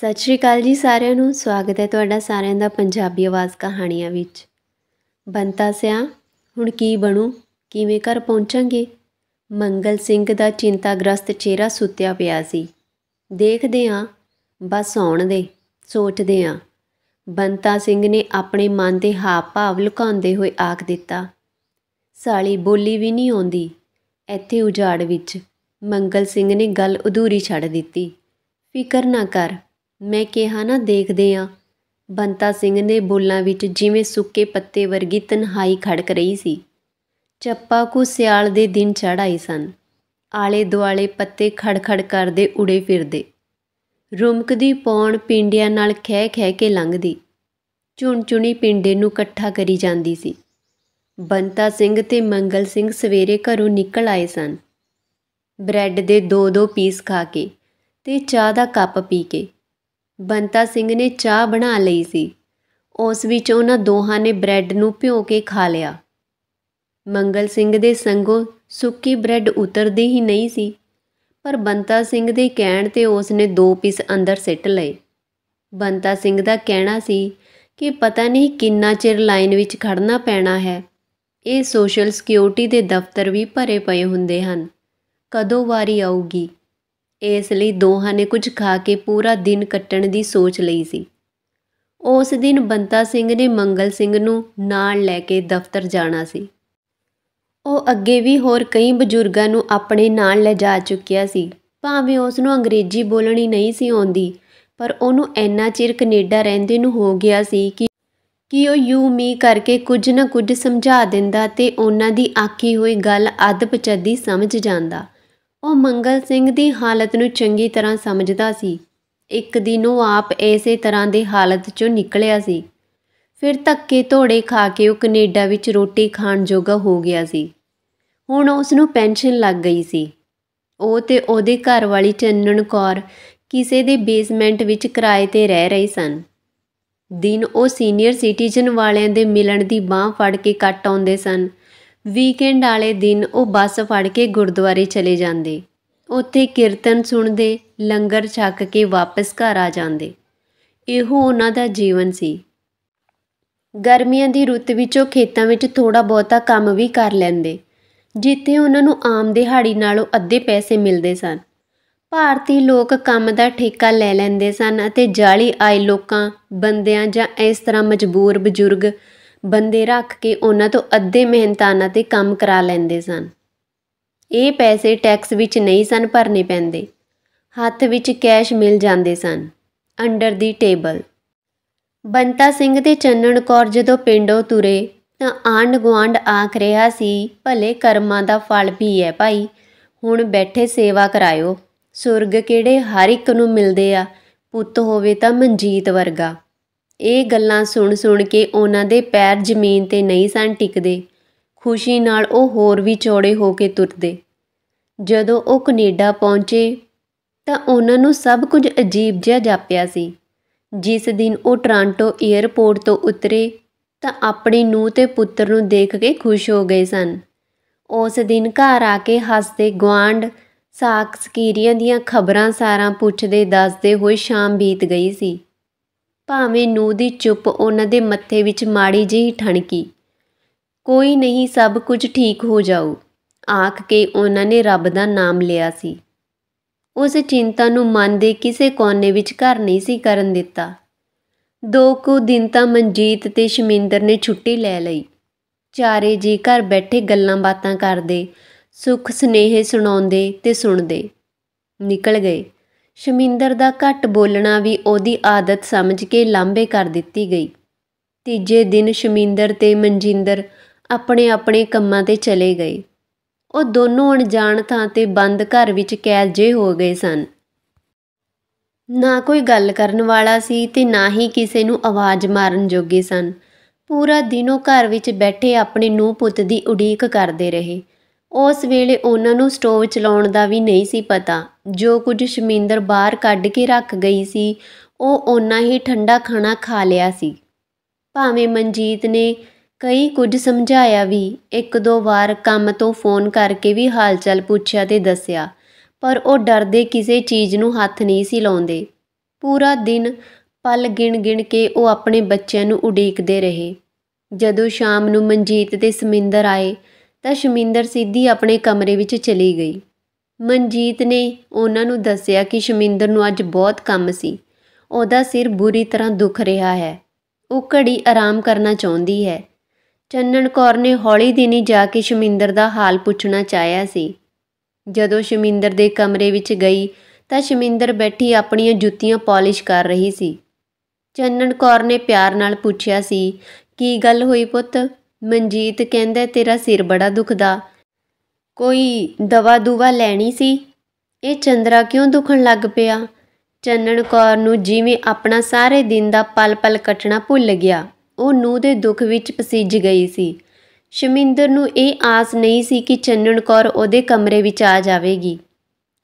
ਸਤਿ ਸ਼੍ਰੀ ਅਕਾਲ ਜੀ ਸਾਰਿਆਂ ਨੂੰ ਸਵਾਗਤ ਹੈ ਤੁਹਾਡਾ ਸਾਰਿਆਂ ਦਾ ਪੰਜਾਬੀ ਆਵਾਜ਼ ਕਹਾਣੀਆਂ ਵਿੱਚ ਬੰਤਾ ਸਿਆ ਹੁਣ ਕੀ ਬਣੂ ਕਿਵੇਂ ਘਰ ਪਹੁੰਚਾਂਗੇ ਮੰਗਲ ਸਿੰਘ ਦਾ ਚਿੰਤਾਗ੍ਰਸਤ ਚਿਹਰਾ ਸੁੱਤਿਆ ਪਿਆ ਸੀ ਦੇਖਦੇ ਆਂ ਬਸ ਆਉਣ ਦੇ ਸੋਚਦੇ ਆਂ ਬੰਤਾ ਸਿੰਘ ਨੇ ਆਪਣੇ ਮਨ ਦੇ ਹਾਵ ਭਾਵ ਲੁਕਾਉਂਦੇ ਹੋਏ ਆਖ ਦਿੱਤਾ ਸਾਲੀ ਬੋਲੀ ਵੀ ਨਹੀਂ ਆਉਂਦੀ ਇੱਥੇ ਉਜਾੜ ਵਿੱਚ ਮੰਗਲ ਸਿੰਘ ਨੇ ਗੱਲ ਅਧੂਰੀ ਛੱਡ ਦਿੱਤੀ ਫਿਕਰ ਨਾ ਕਰ ਮੈਂ ਕਿਹਾ ਨਾ ਦੇਖਦੇ ਆ ਬੰਤਾ ਸਿੰਘ ਨੇ ਬੋਲਾਂ ਵਿੱਚ ਜਿਵੇਂ ਸੁੱਕੇ ਪੱਤੇ ਵਰਗੀ ਤਨਹਾਈ ਖੜਕ ਰਹੀ ਸੀ ਚੱਪਾ ਕੋ ਸਿਆਲ ਦੇ ਦਿਨ ਚੜਾਈ ਸਨ ਆਲੇ ਦੁਆਲੇ ਪੱਤੇ ਖੜਖੜ ਕਰਦੇ ਉੜੇ ਫਿਰਦੇ ਰੁਮਕਦੀ ਪੌਣ ਪਿੰਡਿਆਂ ਨਾਲ ਖਹਿ ਖਹਿ ਕੇ ਲੰਘਦੀ ਚੁਣੀ ਪਿੰਡੇ ਨੂੰ ਇਕੱਠਾ ਕਰੀ ਜਾਂਦੀ ਸੀ ਬੰਤਾ ਸਿੰਘ ਤੇ ਮੰਗਲ ਸਿੰਘ ਸਵੇਰੇ ਘਰੋਂ ਨਿਕਲ ਆਏ ਸਨ ਬ੍ਰੈਡ ਦੇ ਦੋ ਦੋ ਪੀਸ ਖਾ ਕੇ ਤੇ ਚਾਹ ਦਾ ਕੱਪ ਪੀ ਕੇ ਬੰਤਾ ਸਿੰਘ ਨੇ ਚਾਹ ਬਣਾ ਲਈ ਸੀ ਉਸ ਵਿੱਚ ਉਹਨਾਂ ਦੋਹਾਂ ਨੇ ਬ੍ਰੈਡ ਨੂੰ ਭਿਓ ਕੇ ਖਾ ਲਿਆ ਮੰਗਲ ਸਿੰਘ ਦੇ ਸੰਗੋਂ ਸੁੱਕੀ ਬ੍ਰੈਡ ਉਤਰਦੀ ਹੀ ਨਹੀਂ ਸੀ ਪਰ ਬੰਤਾ ਸਿੰਘ ਦੇ ਕਹਿਣ ਤੇ ਉਸ ਨੇ ਦੋ ਪੀਸ ਅੰਦਰ ਸਿੱਟ ਲਏ ਬੰਤਾ ਸਿੰਘ ਦਾ ਕਹਿਣਾ ਸੀ ਕਿ ਪਤਾ ਨਹੀਂ ਕਿੰਨਾ ਚਿਰ ਲਾਈਨ ਵਿੱਚ ਖੜਨਾ ਪੈਣਾ ਹੈ ਇਹ ਸੋਸ਼ਲ ਸਿਕਿਉਰਿਟੀ ਦੇ ਦਫ਼ਤਰ ਵੀ ਭਰੇ ਪਏ ਹੁੰਦੇ ਹਨ ਕਦੋਂ ਵਾਰੀ ਆਊਗੀ ਇਸ ਲਈ ਦੋਹਾਂ ਨੇ ਕੁਝ ਖਾ ਕੇ ਪੂਰਾ ਦਿਨ ਕੱਟਣ ਦੀ ਸੋਚ ਲਈ ਸੀ ਉਸ ਦਿਨ ਬੰਤਾ ਸਿੰਘ ਨੇ ਮੰਗਲ ਸਿੰਘ ਨੂੰ ਨਾਲ ਲੈ ਕੇ ਦਫ਼ਤਰ ਜਾਣਾ ਸੀ ਉਹ ਅੱਗੇ ਵੀ ਹੋਰ ਕਈ ਬਜ਼ੁਰਗਾਂ ਨੂੰ ਆਪਣੇ ਨਾਲ ਲੈ ਜਾ ਚੁੱਕਿਆ ਸੀ ਭਾਵੇਂ ਉਸ ਨੂੰ ਅੰਗਰੇਜ਼ੀ ਬੋਲਣੀ ਨਹੀਂ ਸੀ ਆਉਂਦੀ ਪਰ ਉਹਨੂੰ ਇੰਨਾ ਚਿਰ ਕੈਨੇਡਾ ਰਹਿੰਦੇ ਨੂੰ ਹੋ ਗਿਆ ਸੀ ਕਿ ਕਿ ਉਹ ਯੂ ਮੀ ਕਰਕੇ ਕੁਝ ਨਾ ਕੁਝ ਸਮਝਾ ਦਿੰਦਾ ਤੇ ਉਹਨਾਂ ਦੀ ਆਖੀ ਹੋਈ ਗੱਲ ਅੱਧ ਪਚੱਦੀ ਸਮਝ ਜਾਂਦਾ ਉਹ ਮੰਗਲ ਸਿੰਘ ਦੀ ਹਾਲਤ ਨੂੰ ਚੰਗੀ ਤਰ੍ਹਾਂ ਸਮਝਦਾ ਸੀ ਇੱਕ ਦਿਨ ਉਹ ਆਪ ਐਸੇ ਤਰ੍ਹਾਂ ਦੇ ਹਾਲਤ 'ਚੋਂ ਨਿਕਲਿਆ ਸੀ ਫਿਰ ਧੱਕੇ ਧੋੜੇ ਖਾ ਕੇ ਉਹ ਕੈਨੇਡਾ ਵਿੱਚ ਰੋਟੀ ਖਾਣ ਜੋਗਾ ਹੋ ਗਿਆ ਸੀ ਹੁਣ ਉਸ ਨੂੰ ਪੈਨਸ਼ਨ ਲੱਗ ਗਈ ਸੀ ਉਹ ਤੇ ਉਹਦੇ ਘਰ ਵਾਲੀ ਚੰਨਣ ਕੌਰ ਕਿਸੇ ਦੇ ਬੇਸਮੈਂਟ ਵਿੱਚ ਕਿਰਾਏ ਤੇ ਰਹਿ ਰਹੇ ਸਨ ਦਿਨ ਉਹ ਸੀਨੀਅਰ ਸਿਟੀਜ਼ਨ ਵਾਲਿਆਂ ਦੇ ਮਿਲਣ ਦੀ ਬਾਹ ਫੜ ਕੇ ਕੱਟ ਆਉਂਦੇ ਸਨ ਵੀਕਐਂਡ ਵਾਲੇ ਦਿਨ ਉਹ ਬੱਸ ਫੜ ਕੇ ਗੁਰਦੁਆਰੇ ਚਲੇ ਜਾਂਦੇ ਉੱਥੇ ਕੀਰਤਨ ਸੁਣਦੇ ਲੰਗਰ ਛੱਕ ਕੇ ਵਾਪਸ ਘਰ ਆ ਜਾਂਦੇ ਇਹੋ ਉਹਨਾਂ ਦਾ ਜੀਵਨ ਸੀ ਗਰਮੀਆਂ ਦੀ ਰੁੱਤ ਵਿੱਚ ਉਹ ਖੇਤਾਂ ਵਿੱਚ ਥੋੜਾ ਬਹੁਤਾ ਕੰਮ ਵੀ ਕਰ ਲੈਂਦੇ ਜਿੱਥੇ ਉਹਨਾਂ ਨੂੰ ਆਮ ਦਿਹਾੜੀ ਨਾਲੋਂ ਅੱਧੇ ਪੈਸੇ ਮਿਲਦੇ ਸਨ ਭਾਰਤੀ ਲੋਕ ਕੰਮ ਦਾ ਠੇਕਾ ਲੈ ਲੈਂਦੇ ਸਨ ਅਤੇ ਜਾਲੀ ਆਏ ਲੋਕਾਂ ਬੰਦਿਆਂ ਜਾਂ ਇਸ ਤਰ੍ਹਾਂ ਮਜਬੂਰ ਬਜ਼ੁਰਗ ਬੰਦੇ ਰੱਖ ਕੇ ਉਹਨਾਂ ਤੋਂ ਅੱਧੇ ਮਿਹਨਤਾਨਾ ਤੇ ਕੰਮ ਕਰਾ ਲੈਂਦੇ ਸਨ ਇਹ ਪੈਸੇ ਟੈਕਸ ਵਿੱਚ ਨਹੀਂ ਸਨ ਭਰਨੇ ਪੈਂਦੇ ਹੱਥ ਵਿੱਚ ਕੈਸ਼ ਮਿਲ ਜਾਂਦੇ ਸਨ under the table Banta Singh ਤੇ ਚੰਨਣ ਕੌਰ ਜਦੋਂ ਪਿੰਡੋਂ ਤੁਰੇ ਤਾਂ ਆਂਡ ਗਵਾਂਡ ਆਖ ਰਿਹਾ ਸੀ ਭਲੇ ਕਰਮਾਂ ਦਾ ਫਲ ਵੀ ਹੈ ਭਾਈ ਹੁਣ ਬੈਠੇ ਸੇਵਾ ਕਰਾਇਓ ਸੁਰਗ ਕਿਹੜੇ ਹਰ ਇੱਕ ਨੂੰ ਮਿਲਦੇ ਆ ਪੁੱਤ ਹੋਵੇ ਤਾਂ ਮਨਜੀਤ ਵਰਗਾ ਇਹ ਗੱਲਾਂ ਸੁਣ ਸੁਣ ਕੇ ਉਹਨਾਂ ਦੇ ਪੈਰ ਜ਼ਮੀਨ 'ਤੇ ਨਹੀਂ ਸਨ ਟਿਕਦੇ ਖੁਸ਼ੀ ਨਾਲ ਉਹ ਹੋਰ ਵੀ ਚੌੜੇ ਹੋ ਕੇ ਤੁਰਦੇ ਜਦੋਂ ਉਹ ਕੈਨੇਡਾ ਪਹੁੰਚੇ ਤਾਂ ਉਹਨਾਂ ਨੂੰ ਸਭ ਕੁਝ ਅਜੀਬ ਜਿਹਾ ਜਾਪਿਆ ਸੀ ਜਿਸ ਦਿਨ ਉਹ ਟ੍ਰਾਂਟੋ 에ਅਰਪੋਰਟ ਤੋਂ ਉਤਰੇ ਤਾਂ ਆਪਣੀ ਨੂੰਹ ਤੇ ਪੁੱਤਰ ਨੂੰ ਦੇਖ ਕੇ ਖੁਸ਼ ਹੋ ਗਏ ਸਨ ਉਸ ਦਿਨ ਘਰ ਆ ਕੇ ਹੱਸਦੇ ਗਵਾਂਡ ਸਾਕ ਕੀਰੀਆਂ ਦੀਆਂ ਖਬਰਾਂ ਸਾਰਾਂ ਪੁੱਛਦੇ ਦੱਸਦੇ ਹੋਏ ਸ਼ਾਮ ਬੀਤ ਗਈ ਸੀ ਭਾਵੇਂ ਨੂੰ ਦੀ ਚੁੱਪ ਉਹਨਾਂ ਦੇ ਮੱਥੇ ਵਿੱਚ ਮਾੜੀ ਜਿਹੀ ਠਣਕੀ ਕੋਈ ਨਹੀਂ ਸਭ ਕੁਝ ਠੀਕ ਹੋ ਜਾਊ ਆਖ ਕੇ ਉਹਨਾਂ ਨੇ ਰੱਬ ਦਾ ਨਾਮ ਲਿਆ ਸੀ ਉਸ ਚਿੰਤਾ ਨੂੰ ਮਨ ਦੇ ਕਿਸੇ ਕੋਨੇ ਵਿੱਚ ਘਰ ਨਹੀਂ ਸੀ ਕਰਨ ਦਿੱਤਾ ਦੋ ਕੁ ਦਿਨ ਤਾਂ ਮਨਜੀਤ ਤੇ ਸ਼ਮਿੰਦਰ ਨੇ ਛੁੱਟੀ ਲੈ ਲਈ ਚਾਰੇ ਜੀ ਘਰ ਬੈਠੇ ਗੱਲਾਂ ਬਾਤਾਂ ਕਰਦੇ ਸੁਖ ਸੁਨੇਹੇ ਸੁਣਾਉਂਦੇ ਤੇ ਸੁਣਦੇ ਨਿਕਲ ਗਏ ਸ਼ਮਿੰਦਰ ਦਾ ਘੱਟ ਬੋਲਣਾ ਵੀ ਉਹਦੀ ਆਦਤ ਸਮਝ ਕੇ ਲਾਂਬੇ ਕਰ ਦਿੱਤੀ ਗਈ ਤੀਜੇ ਦਿਨ ਸ਼ਮਿੰਦਰ ਤੇ ਮਨਜਿੰਦਰ ਆਪਣੇ ਆਪਣੇ ਕੰਮਾਂ ਤੇ ਚਲੇ ਗਏ ਉਹ ਦੋਨੋਂ ਅਣਜਾਣ ਥਾਂ ਤੇ ਬੰਦ ਘਰ ਵਿੱਚ ਕੈਦ ਜੇ ਹੋ ਗਏ ਸਨ ਨਾ ਕੋਈ ਗੱਲ ਕਰਨ ਵਾਲਾ ਸੀ ਤੇ ਨਾ ਹੀ ਕਿਸੇ ਨੂੰ ਆਵਾਜ਼ ਮਾਰਨ ਜੋਗੇ ਸਨ ਪੂਰਾ ਦਿਨ ਉਹ ਘਰ ਵਿੱਚ ਬੈਠੇ ਆਪਣੇ ਨੂੰ ਪੁੱਤ ਦੀ ਉਡੀਕ ਕਰਦੇ ਰਹੇ ਉਸ ਵੇਲੇ ਉਹਨਾਂ ਨੂੰ ਸਟੋਵ ਚਲਾਉਣ ਦਾ ਵੀ ਨਹੀਂ ਸੀ ਪਤਾ ਜੋ ਕੁਝ ਸ਼ਮਿੰਦਰ ਬਾਹਰ ਕੱਢ ਕੇ ਰੱਖ ਗਈ ਸੀ ਉਹ ਓਨਾ ਹੀ ਠੰਡਾ ਖਾਣਾ ਖਾ ਲਿਆ ਸੀ ਭਾਵੇਂ ਮਨਜੀਤ ਨੇ ਕਈ ਕੁਝ ਸਮਝਾਇਆ ਵੀ ਇੱਕ ਦੋ ਵਾਰ ਕੰਮ ਤੋਂ ਫੋਨ ਕਰਕੇ ਵੀ ਹਾਲਚਲ ਪੁੱਛਿਆ ਤੇ ਦੱਸਿਆ ਪਰ ਉਹ ਡਰਦੇ ਕਿਸੇ ਚੀਜ਼ ਨੂੰ ਹੱਥ ਨਹੀਂ ਸੀ ਲਾਉਂਦੇ ਪੂਰਾ ਦਿਨ ਪਲ ਗਿਣ-ਗਿਣ ਕੇ ਉਹ ਆਪਣੇ ਬੱਚਿਆਂ ਨੂੰ ਉਡੀਕਦੇ ਰਹੇ ਜਦੋਂ ਸ਼ਾਮ ਨੂੰ ਮਨਜੀਤ ਤੇ ਸਮਿੰਦਰ ਆਏ ਤਾਂ ਸ਼ਮਿੰਦਰ ਸਿੱਧੀ ਆਪਣੇ ਕਮਰੇ ਵਿੱਚ ਚਲੀ ਗਈ ਮਨਜੀਤ ਨੇ ਉਹਨਾਂ ਨੂੰ ਦੱਸਿਆ ਕਿ ਸ਼ਮਿੰਦਰ ਨੂੰ ਅੱਜ ਬਹੁਤ ਕੰਮ ਸੀ ਉਹਦਾ ਸਿਰ ਬੁਰੀ ਤਰ੍ਹਾਂ ਦੁਖ ਰਿਹਾ ਹੈ ਉਹ ਘੜੀ ਆਰਾਮ ਕਰਨਾ ਚਾਹੁੰਦੀ ਹੈ ਚੰਨਣ ਕੌਰ ਨੇ ਹੌਲੀ ਦਿਨੀ ਜਾ ਕੇ ਸ਼ਮਿੰਦਰ ਦਾ ਹਾਲ ਪੁੱਛਣਾ ਚਾਹਿਆ ਸੀ ਜਦੋਂ ਸ਼ਮਿੰਦਰ ਦੇ ਕਮਰੇ ਵਿੱਚ ਗਈ ਤਾਂ ਸ਼ਮਿੰਦਰ ਬੈਠੀ ਆਪਣੀਆਂ ਜੁੱਤੀਆਂ ਪਾਲਿਸ਼ ਕਰ ਰਹੀ ਸੀ ਚੰਨਣ ਕੌਰ ਨੇ ਪਿਆਰ ਨਾਲ ਪੁੱਛਿਆ ਸੀ ਕੀ ਗੱਲ ਹੋਈ ਪੁੱਤ ਮਨਜੀਤ ਕਹਿੰਦਾ ਤੇਰਾ ਸਿਰ ਬੜਾ ਦੁਖਦਾ ਕੋਈ ਦਵਾ ਦੂਵਾ ਲੈਣੀ ਸੀ ਇਹ ਚੰਦਰਾ ਕਿਉਂ ਦੁਖਣ ਲੱਗ ਪਿਆ ਚੰਨਣ ਕੌਰ ਨੂੰ ਜਿਵੇਂ ਆਪਣਾ ਸਾਰੇ ਦਿਨ ਦਾ ਪਲ-ਪਲ ਕੱਟਣਾ ਭੁੱਲ ਗਿਆ ਉਹ ਨੂੰ ਦੇ ਦੁੱਖ ਵਿੱਚ ਪਸੀਜ ਗਈ ਸੀ ਸ਼ਮਿੰਦਰ ਨੂੰ ਇਹ ਆਸ ਨਹੀਂ ਸੀ ਕਿ ਚੰਨਣ ਕੌਰ ਉਹਦੇ ਕਮਰੇ ਵਿੱਚ ਆ ਜਾਵੇਗੀ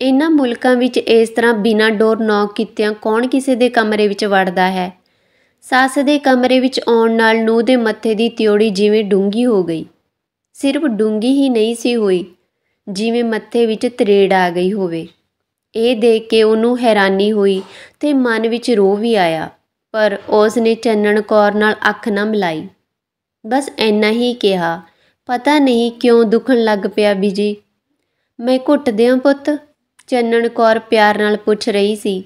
ਇਨ੍ਹਾਂ ਮੁਲਕਾਂ ਵਿੱਚ ਇਸ ਤਰ੍ਹਾਂ ਬਿਨਾਂ ਡੋਰ ਨੌਕ ਕੀਤਿਆਂ ਕੌਣ ਕਿਸੇ ਦੇ ਕਮਰੇ ਵਿੱਚ ਵੜਦਾ ਹੈ ਸੱਸ ਦੇ ਕਮਰੇ ਵਿੱਚ ਆਉਣ ਨਾਲ ਨੂੰ ਦੇ ਮੱਥੇ ਦੀ ਤਿਉੜੀ ਜਿਵੇਂ ਡੂੰਗੀ ਹੋ ਗਈ ਸਿਰਫ ਡੂੰਗੀ ਹੀ ਨਹੀਂ ਸੀ ਹੋਈ ਜਿਵੇਂ ਮੱਥੇ ਵਿੱਚ ਤਰੇੜ ਆ ਗਈ ਹੋਵੇ ਇਹ ਦੇਖ ਕੇ ਉਹਨੂੰ ਹੈਰਾਨੀ ਹੋਈ ਤੇ ਮਨ ਵਿੱਚ ਰੋਹ ਵੀ ਆਇਆ ਪਰ ਉਸ ਨੇ ਚੰਨਣ ਕੌਰ ਨਾਲ ਅੱਖ ਨਾ ਮਿਲਾਈ ਬਸ ਐਨਾ ਹੀ ਕਿਹਾ ਪਤਾ ਨਹੀਂ ਕਿਉਂ ਦੁਖਣ ਲੱਗ ਪਿਆ ਬੀਜੀ ਮੈਂ ਘੁੱਟ ਦਿਆਂ ਪੁੱਤ ਚੰਨਣ ਕੌਰ ਪਿਆਰ ਨਾਲ ਪੁੱਛ ਰਹੀ ਸੀ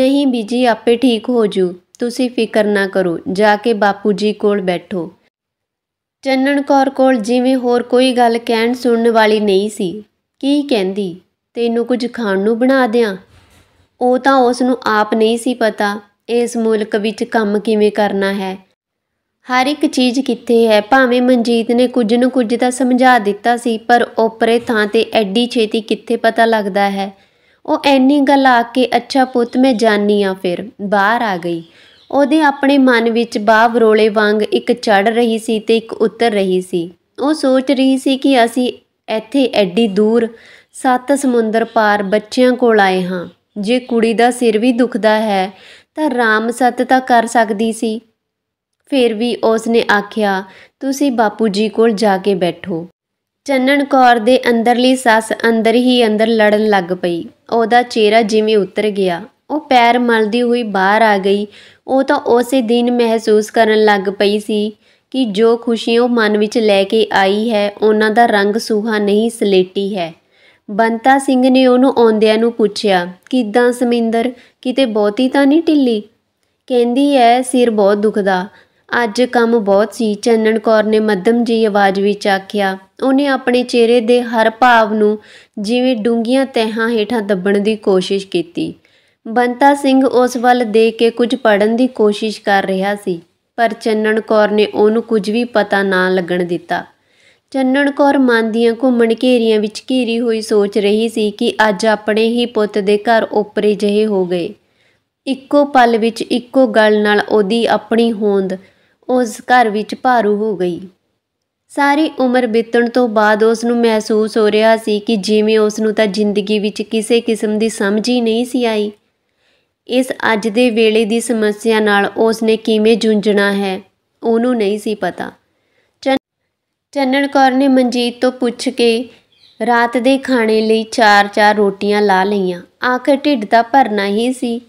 ਨਹੀਂ ਬੀਜੀ ਆਪੇ ਠੀਕ ਹੋ ਜੂ ਤੁਸੀਂ ਫਿਕਰ ਨਾ ਕਰੋ ਜਾ ਕੇ ਬਾਪੂ ਜੀ ਕੋਲ ਬੈਠੋ ਚੰਨਣ ਕੌਰ ਕੋਲ ਜਿਵੇਂ ਹੋਰ ਕੋਈ ਗੱਲ ਕਹਿਣ ਸੁਣਨ ਵਾਲੀ ਨਹੀਂ ਸੀ ਕੀ ਕਹਿੰਦੀ ਤੈਨੂੰ ਕੁਝ ਖਾਣ ਨੂੰ ਬਣਾ ਦਿਆਂ ਉਹ ਤਾਂ ਉਸ ਨੂੰ ਆਪ ਨਹੀਂ ਸੀ ਪਤਾ ਇਸ ਮੁਲਕ ਵਿੱਚ ਕੰਮ ਕਿਵੇਂ ਕਰਨਾ ਹੈ ਹਰ ਇੱਕ ਚੀਜ਼ ਕਿੱਥੇ ਹੈ ਭਾਵੇਂ ਮਨਜੀਤ ਨੇ ਕੁਝ ਨੂੰ ਕੁਝ ਤਾਂ ਸਮਝਾ ਦਿੱਤਾ ਸੀ ਪਰ ਉਪਰੇ ਥਾਂ ਤੇ ਐਡੀ ਛੇਤੀ ਕਿੱਥੇ ਪਤਾ ਲੱਗਦਾ ਹੈ ਉਹ ਐਨੀ ਗੱਲ ਆ ਕੇ ਅੱਛਾ ਪੁੱਤ ਮੈਂ ਜਾਨੀ ਆ ਫਿਰ ਬਾਹਰ ਆ ਗਈ ਉਹਦੇ ਆਪਣੇ ਮਨ ਵਿੱਚ ਰੋਲੇ ਵਾਂਗ ਇੱਕ ਚੜ ਰਹੀ ਸੀ ਤੇ ਇੱਕ ਉਤਰ ਰਹੀ ਸੀ ਉਹ ਸੋਚ ਰਹੀ ਸੀ ਕਿ ਅਸੀਂ ਇੱਥੇ ਐਡੀ ਦੂਰ ਸੱਤ ਸਮੁੰਦਰ ਪਾਰ ਬੱਚਿਆਂ ਕੋਲ ਆਏ ਹਾਂ ਜੇ ਕੁੜੀ ਦਾ ਸਿਰ ਵੀ ਦੁਖਦਾ ਹੈ ਤਾਂ ਰਾਮ ਸਤ ਤਾਂ ਕਰ ਸਕਦੀ ਸੀ ਫਿਰ ਵੀ ਉਸ ਨੇ ਆਖਿਆ ਤੁਸੀਂ ਬਾਪੂ ਜੀ ਕੋਲ ਜਾ ਕੇ ਬੈਠੋ ਚੰਨਣ ਕੌਰ ਦੇ ਅੰਦਰਲੀ ਸੱਸ ਅੰਦਰ ਹੀ ਅੰਦਰ ਲੜਨ ਲੱਗ ਪਈ ਉਹਦਾ ਚਿਹਰਾ ਜਿਵੇਂ ਉਤਰ ਗਿਆ ਉਹ ਪੈਰ ਮਲਦੀ ਹੋਈ ਬਾਹਰ ਆ ਗਈ ਉਹ ਤਾਂ ਉਸੇ ਦਿਨ ਮਹਿਸੂਸ ਕਰਨ ਲੱਗ ਪਈ ਸੀ ਕਿ ਜੋ ਖੁਸ਼ੀ ਉਹ ਮਨ ਵਿੱਚ ਲੈ ਕੇ ਆਈ ਹੈ ਉਹਨਾਂ ਦਾ ਰੰਗ ਸੂਹਾ ਨਹੀਂ ਸਲੇਟੀ ਹੈ ਬੰਤਾ ਸਿੰਘ ਨੇ ਉਹਨੂੰ ਆਉਂਦਿਆਂ ਨੂੰ ਪੁੱਛਿਆ ਕਿਦਾਂ ਸਮਿੰਦਰ ਕਿਤੇ ਬਹੁਤੀ ਤਾਂ ਨਹੀਂ ਢਿੱਲੀ ਕਹਿੰਦੀ ਐ ਸਿਰ ਬਹੁਤ ਦੁਖਦਾ ਅੱਜ ਕੰਮ ਬਹੁਤ ਸੀ ਚੰਨਣ ਕੌਰ ਨੇ ਮੱਧਮ ਜੀ ਆਵਾਜ਼ ਵਿੱਚ ਆਖਿਆ ਉਹਨੇ ਆਪਣੇ ਚਿਹਰੇ ਦੇ ਹਰ ਭਾਵ ਨੂੰ ਜਿਵੇਂ ਡੂੰਗੀਆਂ ਤਹਿਾਂ ਹੇਠਾਂ ਦੱਬਣ ਦੀ ਕੋਸ਼ਿਸ਼ ਕੀਤੀ ਬੰਤਾ ਸਿੰਘ ਉਸ ਵੱਲ ਦੇਖ ਕੇ ਕੁਝ ਪੜਨ ਦੀ ਕੋਸ਼ਿਸ਼ ਕਰ ਰਿਹਾ ਸੀ ਪਰ ਚੰਨਣ ਕੌਰ ਨੇ ਉਹਨੂੰ ਕੁਝ ਵੀ ਪਤਾ ਨਾ ਲੱਗਣ ਦਿੱਤਾ ਚੰਨਣ ਕੌਰ ਮਨ ਦੀਆਂ ਘੁੰਮਣ ਘੇਰੀਆਂ ਵਿੱਚ ਘੇਰੀ ਹੋਈ ਸੋਚ ਰਹੀ ਸੀ ਕਿ ਅੱਜ ਆਪਣੇ ਹੀ ਪੁੱਤ ਦੇ ਘਰ ਉਪਰੇ ਜਹੇ ਹੋ ਗਏ ਇੱਕੋ ਪਲ ਵਿੱਚ ਇੱਕੋ ਗੱਲ ਨਾਲ ਉਹਦੀ ਆਪਣੀ ਹੋਂਦ ਉਸ ਘਰ ਵਿੱਚ ਭਾਰੂ ਹੋ ਗਈ ਸਾਰੀ ਉਮਰ ਬੀਤਣ ਤੋਂ ਬਾਅਦ ਉਸ ਨੂੰ ਮਹਿਸੂਸ ਹੋ ਰਿਹਾ ਸੀ ਕਿ ਜਿਵੇਂ ਉਸ ਨੂੰ ਤਾਂ ਜ਼ਿੰਦਗੀ ਵਿੱਚ ਕਿਸੇ ਕਿਸਮ ਦੀ ਸਮਝ ਹੀ ਨਹੀਂ ਸੀ ਆਈ ਇਸ ਅੱਜ ਦੇ ਵੇਲੇ ਦੀ ਸਮੱਸਿਆ ਨਾਲ ਉਸ ਨੇ ਕਿਵੇਂ ਜੂਝਣਾ ਹੈ ਉਹਨੂੰ ਨਹੀਂ ਸੀ ਪਤਾ ਚੰਨਣ ਕੌਰ ਨੇ ਮਨਜੀਤ ਤੋਂ ਪੁੱਛ ਕੇ ਰਾਤ ਦੇ ਖਾਣੇ ਲਈ ਚਾਰ-ਚਾਰ ਰੋਟੀਆਂ ਲਾ ਲਈਆਂ ਆਖਰ ਢਿੱਡ ਦਾ ਭਰਨਾ ਹੀ ਸੀ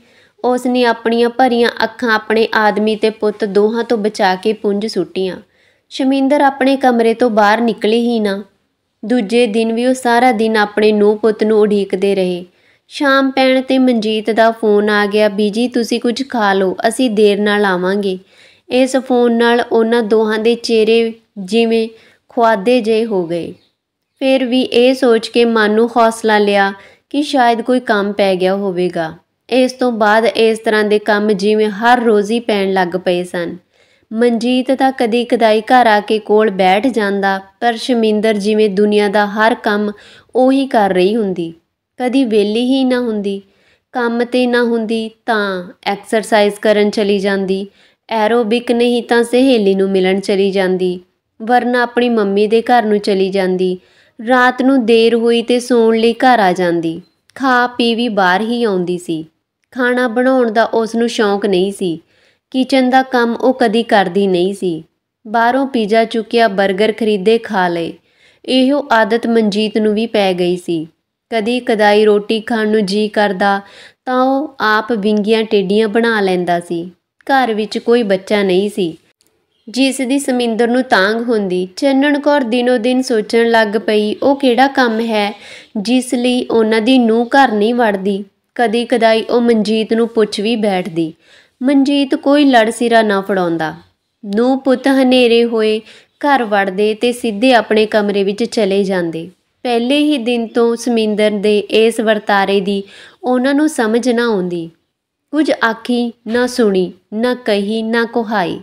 ਉਸ ਨੇ ਆਪਣੀਆਂ ਭਰੀਆਂ ਅੱਖਾਂ ਆਪਣੇ ਆਦਮੀ ਤੇ ਪੁੱਤ ਦੋਹਾਂ ਤੋਂ ਬਚਾ ਕੇ ਪੁੰਜ ਸੁੱਟੀਆਂ ਸ਼ਮਿੰਦਰ ਆਪਣੇ ਕਮਰੇ ਤੋਂ ਬਾਹਰ ਨਿਕਲੇ ਹੀ ਨਾ ਦੂਜੇ ਦਿਨ ਵੀ ਉਹ ਸਾਰਾ ਦਿਨ ਆਪਣੇ ਨੂੰ ਪੁੱਤ ਨੂੰ ਉਡੀਕਦੇ ਰਹੇ ਸ਼ਾਮ ਪੈਣ ਤੇ ਮਨਜੀਤ ਦਾ ਫੋਨ ਆ ਗਿਆ ਬੀਜੀ ਤੁਸੀਂ ਕੁਝ ਖਾ ਲਓ ਅਸੀਂ ਦੇਰ ਨਾਲ ਆਵਾਂਗੇ ਇਸ ਫੋਨ ਨਾਲ ਉਹਨਾਂ ਦੋਹਾਂ ਦੇ ਚਿਹਰੇ ਜਿਵੇਂ ਖੁਆਦੇ ਜੇ ਹੋ ਗਏ ਫਿਰ ਵੀ ਇਹ ਸੋਚ ਕੇ ਮਨ ਨੂੰ ਹੌਸਲਾ ਲਿਆ ਕਿ ਸ਼ਾਇਦ ਕੋਈ ਕੰਮ ਪੈ ਗਿਆ ਹੋਵੇਗਾ ਇਸ ਤੋਂ ਬਾਅਦ ਇਸ ਤਰ੍ਹਾਂ ਦੇ ਕੰਮ ਜਿਵੇਂ ਹਰ ਰੋਜ਼ ਹੀ ਪੈਣ ਲੱਗ ਪਏ ਸਨ ਮਨਜੀਤ ਤਾਂ ਕਦੀ ਕਦਾਈ ਘਰ ਆ ਕੇ ਕੋਲ ਬੈਠ ਜਾਂਦਾ ਪਰ ਸ਼ਮਿੰਦਰ ਜਿਵੇਂ ਦੁਨੀਆ ਦਾ ਹਰ ਕੰਮ ਉਹੀ ਕਰ ਰਹੀ ਹੁੰਦੀ ਕਦੀ ਵੇਲੀ ਹੀ ਨਾ ਹੁੰਦੀ ਕੰਮ ਤੇ ਨਾ ਹੁੰਦੀ ਤਾਂ ਐਕਸਰਸਾਈਜ਼ ਕਰਨ ਚਲੀ ਜਾਂਦੀ ਐਰੋਬਿਕ ਨਹੀਂ ਤਾਂ ਸਹੇਲੀ ਨੂੰ ਮਿਲਣ ਚਲੀ ਜਾਂਦੀ ਵਰਨਾ ਆਪਣੀ ਮੰਮੀ ਦੇ ਘਰ ਨੂੰ ਚਲੀ ਜਾਂਦੀ ਰਾਤ ਨੂੰ ਦੇਰ ਹੋਈ ਤੇ ਸੌਣ ਲਈ ਘਰ ਆ ਜਾਂਦੀ ਖਾ ਪੀ ਵੀ ਬਾਹਰ ਹੀ ਆਉਂਦੀ ਸੀ ਖਾਣਾ ਬਣਾਉਣ ਦਾ ਉਸ ਨੂੰ ਸ਼ੌਂਕ ਨਹੀਂ ਸੀ ਕਿਚਨ ਦਾ ਕੰਮ ਉਹ ਕਦੀ ਕਰਦੀ ਨਹੀਂ ਸੀ ਬਾਹਰੋਂ ਪੀਜ਼ਾ ਚੁੱਕਿਆ 버ਗਰ ਖਰੀਦੇ ਖਾ ਲਏ ਇਹੋ ਆਦਤ ਮਨਜੀਤ ਨੂੰ ਵੀ ਪੈ ਗਈ ਸੀ ਕਦੀ ਕਦਾਈ ਰੋਟੀ ਖਾਣ ਨੂੰ ਜੀ ਕਰਦਾ ਤਾਂ ਉਹ ਆਪ ਵਿੰਗੀਆਂ ਟੇਡੀਆਂ ਬਣਾ ਲੈਂਦਾ ਸੀ ਘਰ ਵਿੱਚ ਕੋਈ ਬੱਚਾ ਨਹੀਂ ਸੀ ਜਿਸ ਦੀ ਸਮਿੰਦਰ ਨੂੰ ਤਾਂਗ ਹੁੰਦੀ ਚੰਨਣ ਕੌਰ ਦਿਨੋ ਦਿਨ ਸੋਚਣ ਲੱਗ ਪਈ ਉਹ ਕਿਹੜਾ ਕੰਮ ਹੈ ਜਿਸ ਲਈ ਉਹਨਾਂ ਦੀ ਨੂੰ ਘਰ ਨਹੀਂ ਵੜਦੀ ਕਦੀ ਕਦਾਈ ਉਹ ਮਨਜੀਤ ਨੂੰ ਪੁੱਛ ਵੀ ਬੈਠਦੀ ਮਨਜੀਤ ਕੋਈ ਲੜ ਸਿਰਾ ਨਾ ਫੜਾਉਂਦਾ ਨੂੰ ਪੁੱਤ ਹਨੇਰੇ ਹੋਏ ਘਰ ਵੜਦੇ ਤੇ ਸਿੱਧੇ ਆਪਣੇ ਕਮਰੇ ਵਿੱਚ ਚਲੇ ਜਾਂਦੇ ਪਹਿਲੇ ਹੀ ਦਿਨ ਤੋਂ ਸਮਿੰਦਰ ਦੇ ਇਸ ਵਰਤਾਰੇ ਦੀ ਉਹਨਾਂ ਨੂੰ ਸਮਝ ਨਾ ਆਉਂਦੀ ਕੁਝ ਆਖੀ ਨਾ ਸੁਣੀ ਨਾ ਕਹੀ ਨਾ ਕੋਹਾਈ